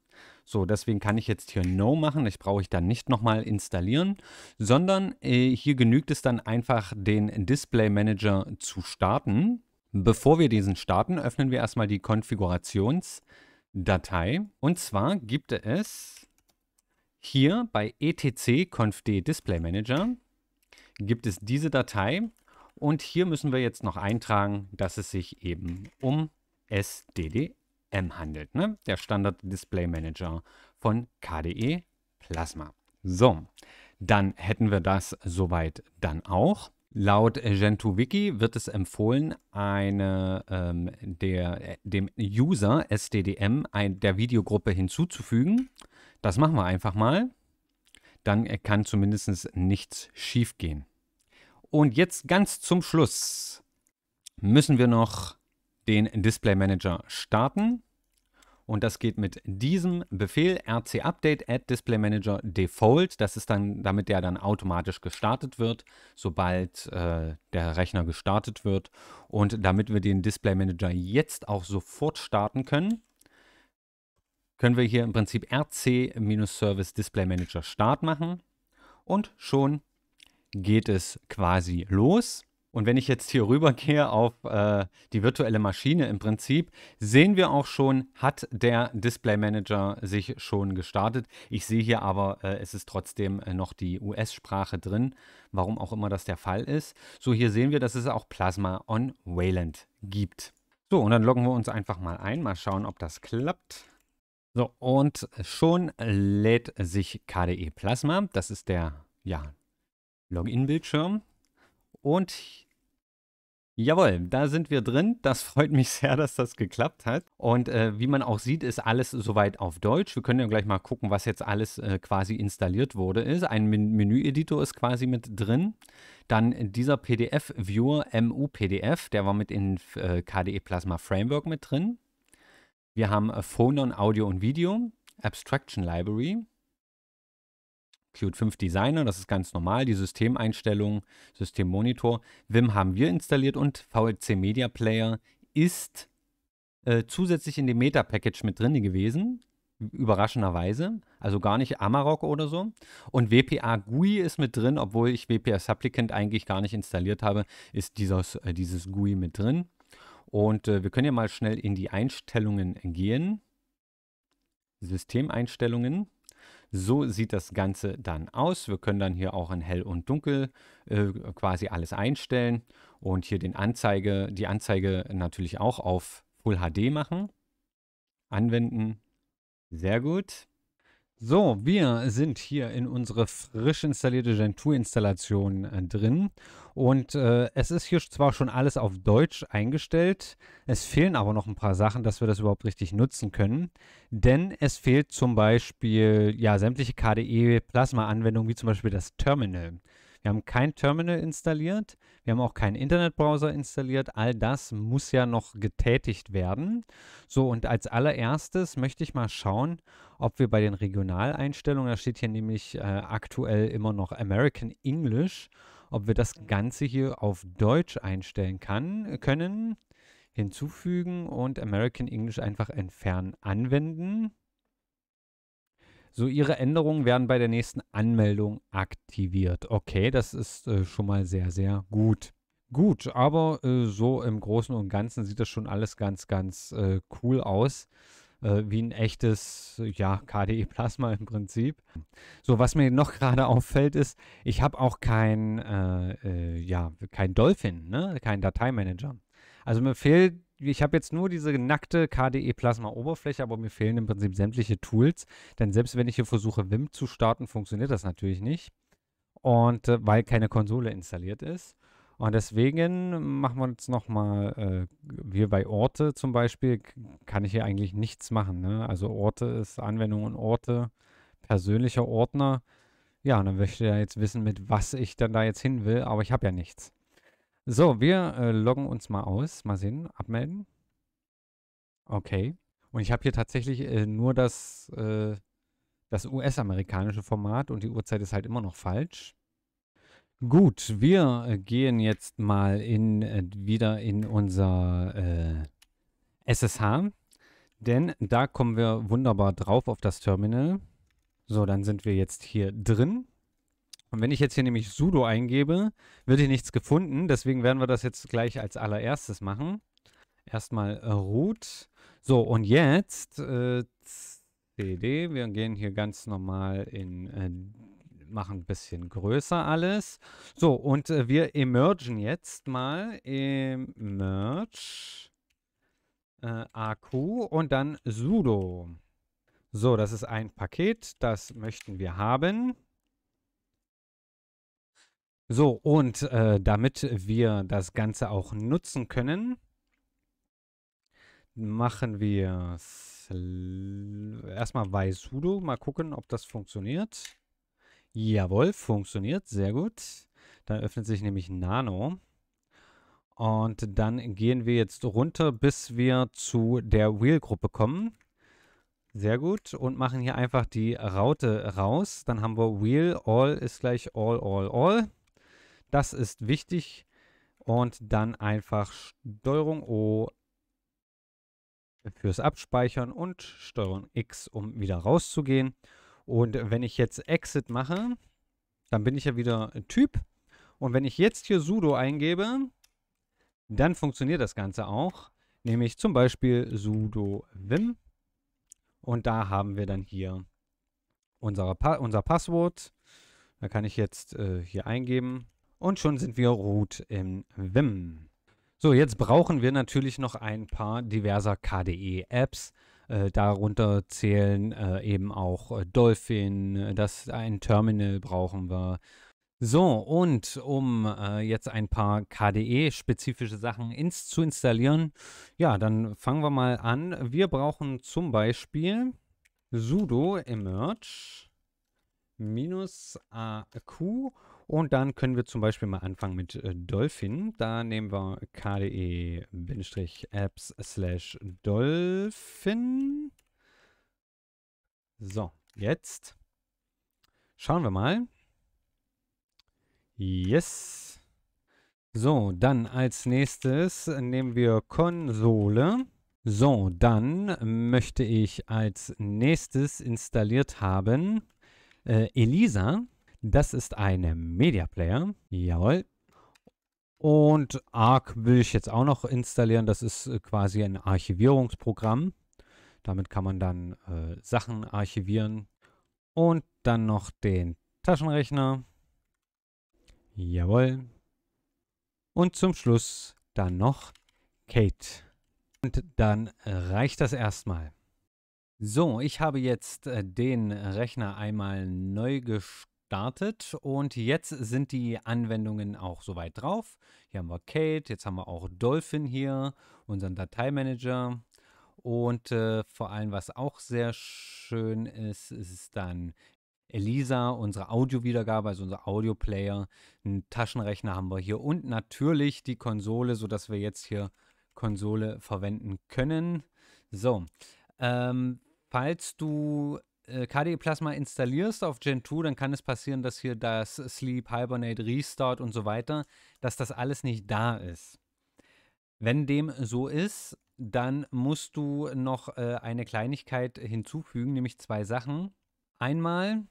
So, deswegen kann ich jetzt hier No machen, ich brauche ich dann nicht nochmal installieren, sondern äh, hier genügt es dann einfach, den Display Manager zu starten. Bevor wir diesen starten, öffnen wir erstmal die Konfigurationsdatei. Und zwar gibt es hier bei etc.confd Display Manager gibt es diese Datei und hier müssen wir jetzt noch eintragen, dass es sich eben um SDDM handelt, ne? der Standard Display Manager von KDE Plasma. So, dann hätten wir das soweit dann auch. Laut Gentoo Wiki wird es empfohlen, eine, ähm, der, dem User SDDM ein, der Videogruppe hinzuzufügen. Das machen wir einfach mal. Dann äh, kann zumindest nichts schiefgehen. Und jetzt ganz zum Schluss müssen wir noch den Display Manager starten. Und das geht mit diesem Befehl rc at display manager default. Das ist dann, damit der dann automatisch gestartet wird, sobald äh, der Rechner gestartet wird. Und damit wir den Display Manager jetzt auch sofort starten können, können wir hier im Prinzip rc-service display manager start machen. Und schon geht es quasi los. Und wenn ich jetzt hier rübergehe auf äh, die virtuelle Maschine im Prinzip, sehen wir auch schon, hat der Display Manager sich schon gestartet. Ich sehe hier aber, äh, es ist trotzdem äh, noch die US-Sprache drin, warum auch immer das der Fall ist. So, hier sehen wir, dass es auch Plasma on Wayland gibt. So, und dann loggen wir uns einfach mal ein, mal schauen, ob das klappt. So, und schon lädt sich KDE Plasma. Das ist der ja, Login-Bildschirm. Und jawohl, da sind wir drin. Das [LAUGHS] freut mich sehr, dass das geklappt hat. Und äh, wie man auch sieht, ist alles soweit auf Deutsch. Wir können ja gleich mal gucken, was jetzt alles äh, quasi installiert wurde. Ist. Ein Men Menü-Editor ist quasi mit drin. Dann dieser PDF-Viewer MU-PDF, der war mit in äh, KDE Plasma Framework mit drin. Wir haben äh, Phonon Audio und Video, Abstraction Library, Qt 5 Designer, das ist ganz normal, die Systemeinstellungen, Systemmonitor. Vim haben wir installiert und VLC Media Player ist äh, zusätzlich in dem Meta-Package mit drin gewesen, überraschenderweise. Also gar nicht Amarok oder so. Und WPA GUI ist mit drin, obwohl ich WPA Supplicant eigentlich gar nicht installiert habe, ist dieses, äh, dieses GUI mit drin. Und äh, wir können ja mal schnell in die Einstellungen gehen. Systemeinstellungen. So sieht das Ganze dann aus. Wir können dann hier auch in hell und dunkel äh, quasi alles einstellen und hier den Anzeige, die Anzeige natürlich auch auf Full HD machen. Anwenden. Sehr gut. So, wir sind hier in unsere frisch installierte Gentoo-Installation äh, drin und äh, es ist hier zwar schon alles auf Deutsch eingestellt, es fehlen aber noch ein paar Sachen, dass wir das überhaupt richtig nutzen können, denn es fehlt zum Beispiel ja sämtliche KDE-Plasma-Anwendungen wie zum Beispiel das Terminal. Wir haben kein Terminal installiert, wir haben auch keinen Internetbrowser installiert. All das muss ja noch getätigt werden. So, und als allererstes möchte ich mal schauen, ob wir bei den Regionaleinstellungen, da steht hier nämlich äh, aktuell immer noch American English, ob wir das Ganze hier auf Deutsch einstellen kann, können hinzufügen und American English einfach entfernen anwenden. So, Ihre Änderungen werden bei der nächsten Anmeldung aktiviert. Okay, das ist äh, schon mal sehr, sehr gut. Gut, aber äh, so im Großen und Ganzen sieht das schon alles ganz, ganz äh, cool aus. Äh, wie ein echtes, ja, KDE-Plasma im Prinzip. So, was mir noch [LAUGHS] gerade auffällt, ist, ich habe auch kein, äh, äh, ja, kein Dolphin, ne? kein Dateimanager. Also mir fehlt ich habe jetzt nur diese nackte KDE Plasma Oberfläche, aber mir fehlen im Prinzip sämtliche Tools. Denn selbst wenn ich hier versuche, Vim zu starten, funktioniert das natürlich nicht. Und äh, weil keine Konsole installiert ist. Und deswegen machen wir jetzt nochmal, äh, hier bei Orte zum Beispiel, kann ich hier eigentlich nichts machen. Ne? Also Orte ist Anwendung und Orte, persönlicher Ordner. Ja, und dann möchte ich ja jetzt wissen, mit was ich dann da jetzt hin will, aber ich habe ja nichts. So, wir äh, loggen uns mal aus. Mal sehen, abmelden. Okay. Und ich habe hier tatsächlich äh, nur das, äh, das US-amerikanische Format und die Uhrzeit ist halt immer noch falsch. Gut, wir äh, gehen jetzt mal in, äh, wieder in unser SSH, äh, denn da kommen wir wunderbar drauf auf das Terminal. So, dann sind wir jetzt hier drin. Und wenn ich jetzt hier nämlich sudo eingebe, wird hier nichts gefunden. Deswegen werden wir das jetzt gleich als allererstes machen. Erstmal äh, root. So, und jetzt äh, cd. Wir gehen hier ganz normal in, äh, machen ein bisschen größer alles. So, und äh, wir emergen jetzt mal. Emerge. Äh, AQ und dann sudo. So, das ist ein Paket, das möchten wir haben. So, und äh, damit wir das Ganze auch nutzen können, machen wir erstmal bei sudo. Mal gucken, ob das funktioniert. Jawohl, funktioniert. Sehr gut. Dann öffnet sich nämlich Nano. Und dann gehen wir jetzt runter, bis wir zu der Wheel-Gruppe kommen. Sehr gut. Und machen hier einfach die Raute raus. Dann haben wir Wheel, All ist gleich All, All, All. Das ist wichtig. Und dann einfach Steuerung O fürs Abspeichern und Steuerung X, um wieder rauszugehen. Und wenn ich jetzt Exit mache, dann bin ich ja wieder Typ. Und wenn ich jetzt hier sudo eingebe, dann funktioniert das Ganze auch. Nämlich zum Beispiel sudo vim. Und da haben wir dann hier unsere pa unser Passwort. Da kann ich jetzt äh, hier eingeben und schon sind wir root im Vim. So, jetzt brauchen wir natürlich noch ein paar diverser KDE-Apps. Äh, darunter zählen äh, eben auch äh, Dolphin, das ein Terminal brauchen wir. So, und um äh, jetzt ein paar KDE-spezifische Sachen ins zu installieren, ja, dann fangen wir mal an. Wir brauchen zum Beispiel sudo emerge aq und dann können wir zum Beispiel mal anfangen mit äh, Dolphin. Da nehmen wir kde-apps e slash Dolphin. So, jetzt schauen wir mal. Yes. So, dann als nächstes nehmen wir Konsole. So, dann möchte ich als nächstes installiert haben äh, Elisa. Das ist ein Media Player. Jawohl. Und Arc will ich jetzt auch noch installieren. Das ist äh, quasi ein Archivierungsprogramm. Damit kann man dann äh, Sachen archivieren. Und dann noch den Taschenrechner. Jawohl. Und zum Schluss dann noch Kate. Und dann äh, reicht das erstmal. So, ich habe jetzt äh, den Rechner einmal neu gestartet gestartet und jetzt sind die Anwendungen auch soweit drauf. Hier haben wir Kate, jetzt haben wir auch Dolphin hier, unseren Dateimanager. Und äh, vor allem, was auch sehr schön ist, ist dann Elisa, unsere Audio-Wiedergabe, also unser Audio-Player. Einen Taschenrechner haben wir hier und natürlich die Konsole, sodass wir jetzt hier Konsole verwenden können. So, ähm, falls du KDE äh, Plasma installierst auf Gen 2, dann kann es passieren, dass hier das Sleep, Hibernate, Restart und so weiter, dass das alles nicht da ist. Wenn dem so ist, dann musst du noch äh, eine Kleinigkeit hinzufügen, nämlich zwei Sachen. Einmal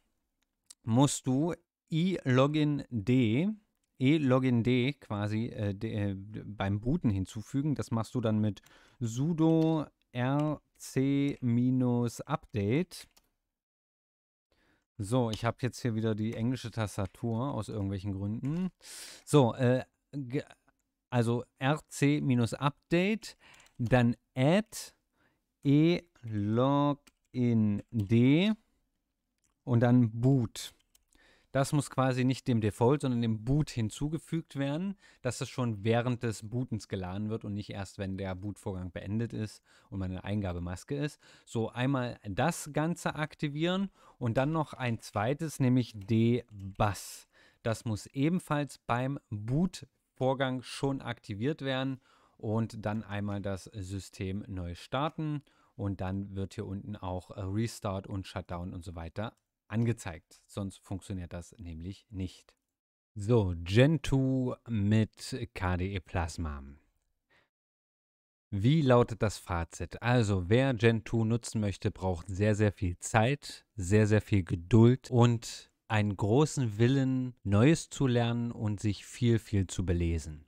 musst du e-login-d, e-login-d quasi äh, de, äh, beim Booten hinzufügen. Das machst du dann mit sudo rc-update so, ich habe jetzt hier wieder die englische Tastatur aus irgendwelchen Gründen. So, äh, also rc-update, dann add e login d und dann boot. Das muss quasi nicht dem Default, sondern dem Boot hinzugefügt werden, dass das schon während des Bootens geladen wird und nicht erst, wenn der Bootvorgang beendet ist und meine Eingabemaske ist. So einmal das Ganze aktivieren und dann noch ein zweites, nämlich D-Bus. Das muss ebenfalls beim Bootvorgang schon aktiviert werden und dann einmal das System neu starten und dann wird hier unten auch Restart und Shutdown und so weiter angezeigt. Sonst funktioniert das nämlich nicht. So, Gentoo mit KDE Plasma. Wie lautet das Fazit? Also, wer Gentoo nutzen möchte, braucht sehr, sehr viel Zeit, sehr, sehr viel Geduld und einen großen Willen, Neues zu lernen und sich viel, viel zu belesen.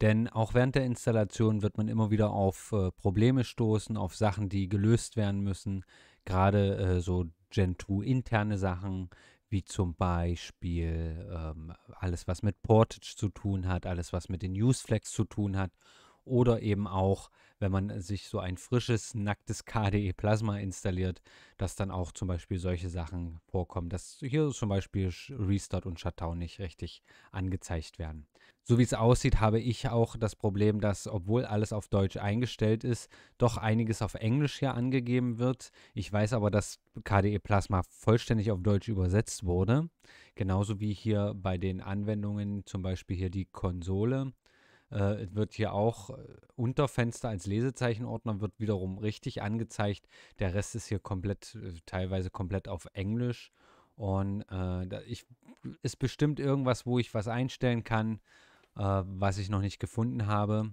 Denn auch während der Installation wird man immer wieder auf äh, Probleme stoßen, auf Sachen, die gelöst werden müssen gerade äh, so Gentoo-interne Sachen, wie zum Beispiel ähm, alles, was mit Portage zu tun hat, alles, was mit den Newsflex zu tun hat oder eben auch wenn man sich so ein frisches, nacktes KDE-Plasma installiert, dass dann auch zum Beispiel solche Sachen vorkommen, dass hier zum Beispiel Restart und Shutdown nicht richtig angezeigt werden. So wie es aussieht, habe ich auch das Problem, dass obwohl alles auf Deutsch eingestellt ist, doch einiges auf Englisch hier angegeben wird. Ich weiß aber, dass KDE Plasma vollständig auf Deutsch übersetzt wurde. Genauso wie hier bei den Anwendungen, zum Beispiel hier die Konsole äh, wird hier auch äh, unter Fenster als Lesezeichenordner wird wiederum richtig angezeigt. Der Rest ist hier komplett, äh, teilweise komplett auf Englisch. Und äh, ich, ist bestimmt irgendwas, wo ich was einstellen kann, äh, was ich noch nicht gefunden habe.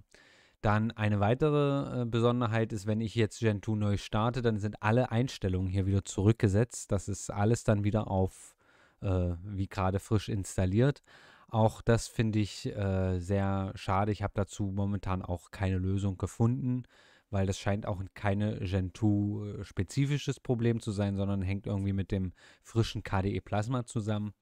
Dann eine weitere äh, Besonderheit ist, wenn ich jetzt Gentoo neu starte, dann sind alle Einstellungen hier wieder zurückgesetzt. Das ist alles dann wieder auf äh, wie gerade frisch installiert. Auch das finde ich äh, sehr schade. Ich habe dazu momentan auch keine Lösung gefunden, weil das scheint auch keine Gentoo-spezifisches äh, Problem zu sein, sondern hängt irgendwie mit dem frischen KDE-Plasma zusammen.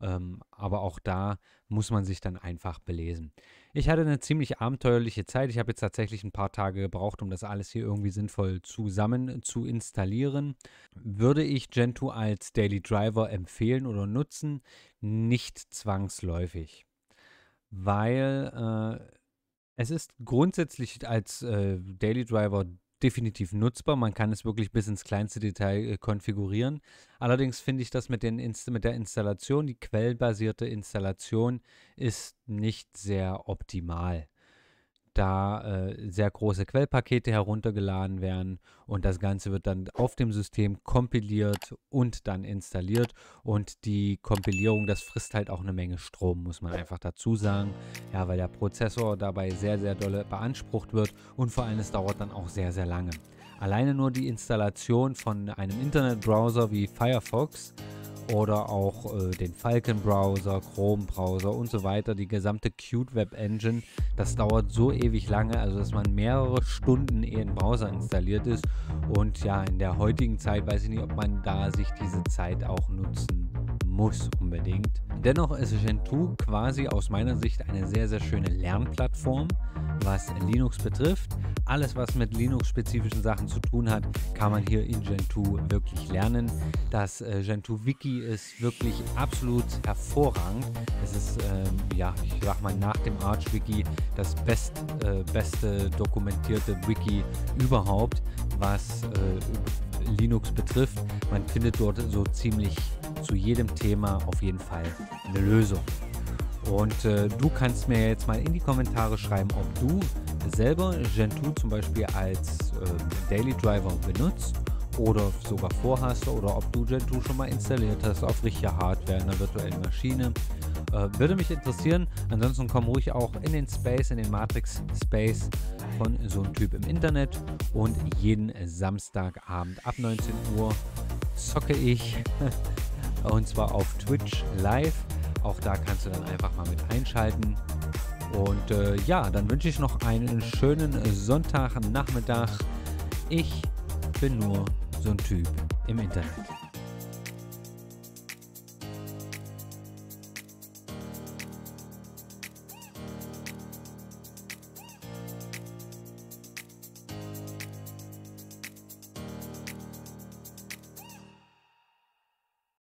Ähm, aber auch da muss man sich dann einfach belesen. Ich hatte eine ziemlich abenteuerliche Zeit. Ich habe jetzt tatsächlich ein paar Tage gebraucht, um das alles hier irgendwie sinnvoll zusammen zu installieren. Würde ich Gentoo als Daily Driver empfehlen oder nutzen? Nicht zwangsläufig, weil äh, es ist grundsätzlich als äh, Daily Driver definitiv nutzbar. Man kann es wirklich bis ins kleinste Detail äh, konfigurieren. Allerdings finde ich das mit, den Inst mit der Installation, die quellbasierte Installation, ist nicht sehr optimal da äh, sehr große Quellpakete heruntergeladen werden und das Ganze wird dann auf dem System kompiliert und dann installiert und die Kompilierung, das frisst halt auch eine Menge Strom, muss man einfach dazu sagen, ja, weil der Prozessor dabei sehr, sehr dolle beansprucht wird und vor allem es dauert dann auch sehr, sehr lange. Alleine nur die Installation von einem Internetbrowser wie Firefox oder auch äh, den Falcon Browser, Chrome Browser und so weiter, die gesamte Qt Web Engine. Das dauert so ewig lange, also dass man mehrere Stunden ehe im Browser installiert ist. Und ja, in der heutigen Zeit weiß ich nicht, ob man da sich diese Zeit auch nutzen muss unbedingt. Dennoch ist Gentoo quasi aus meiner Sicht eine sehr, sehr schöne Lernplattform, was Linux betrifft. Alles, was mit Linux-spezifischen Sachen zu tun hat, kann man hier in Gentoo wirklich lernen. Das äh, Gentoo Wiki ist wirklich absolut hervorragend. Es ist, ähm, ja, ich sag mal, nach dem Arch Wiki das best, äh, beste dokumentierte Wiki überhaupt, was äh, Linux betrifft. Man findet dort so ziemlich zu jedem Thema auf jeden Fall eine Lösung. Und äh, du kannst mir jetzt mal in die Kommentare schreiben, ob du selber Gentoo zum Beispiel als äh, Daily Driver benutzt oder sogar vorhast oder ob du Gentoo schon mal installiert hast auf richtiger Hardware in einer virtuellen Maschine. Äh, würde mich interessieren. Ansonsten komm ruhig auch in den Space, in den Matrix Space von so einem Typ im Internet. Und jeden Samstagabend ab 19 Uhr zocke ich. [LAUGHS] und zwar auf Twitch live. Auch da kannst du dann einfach mal mit einschalten. Und äh, ja, dann wünsche ich noch einen schönen Sonntagnachmittag. Ich bin nur so ein Typ im Internet.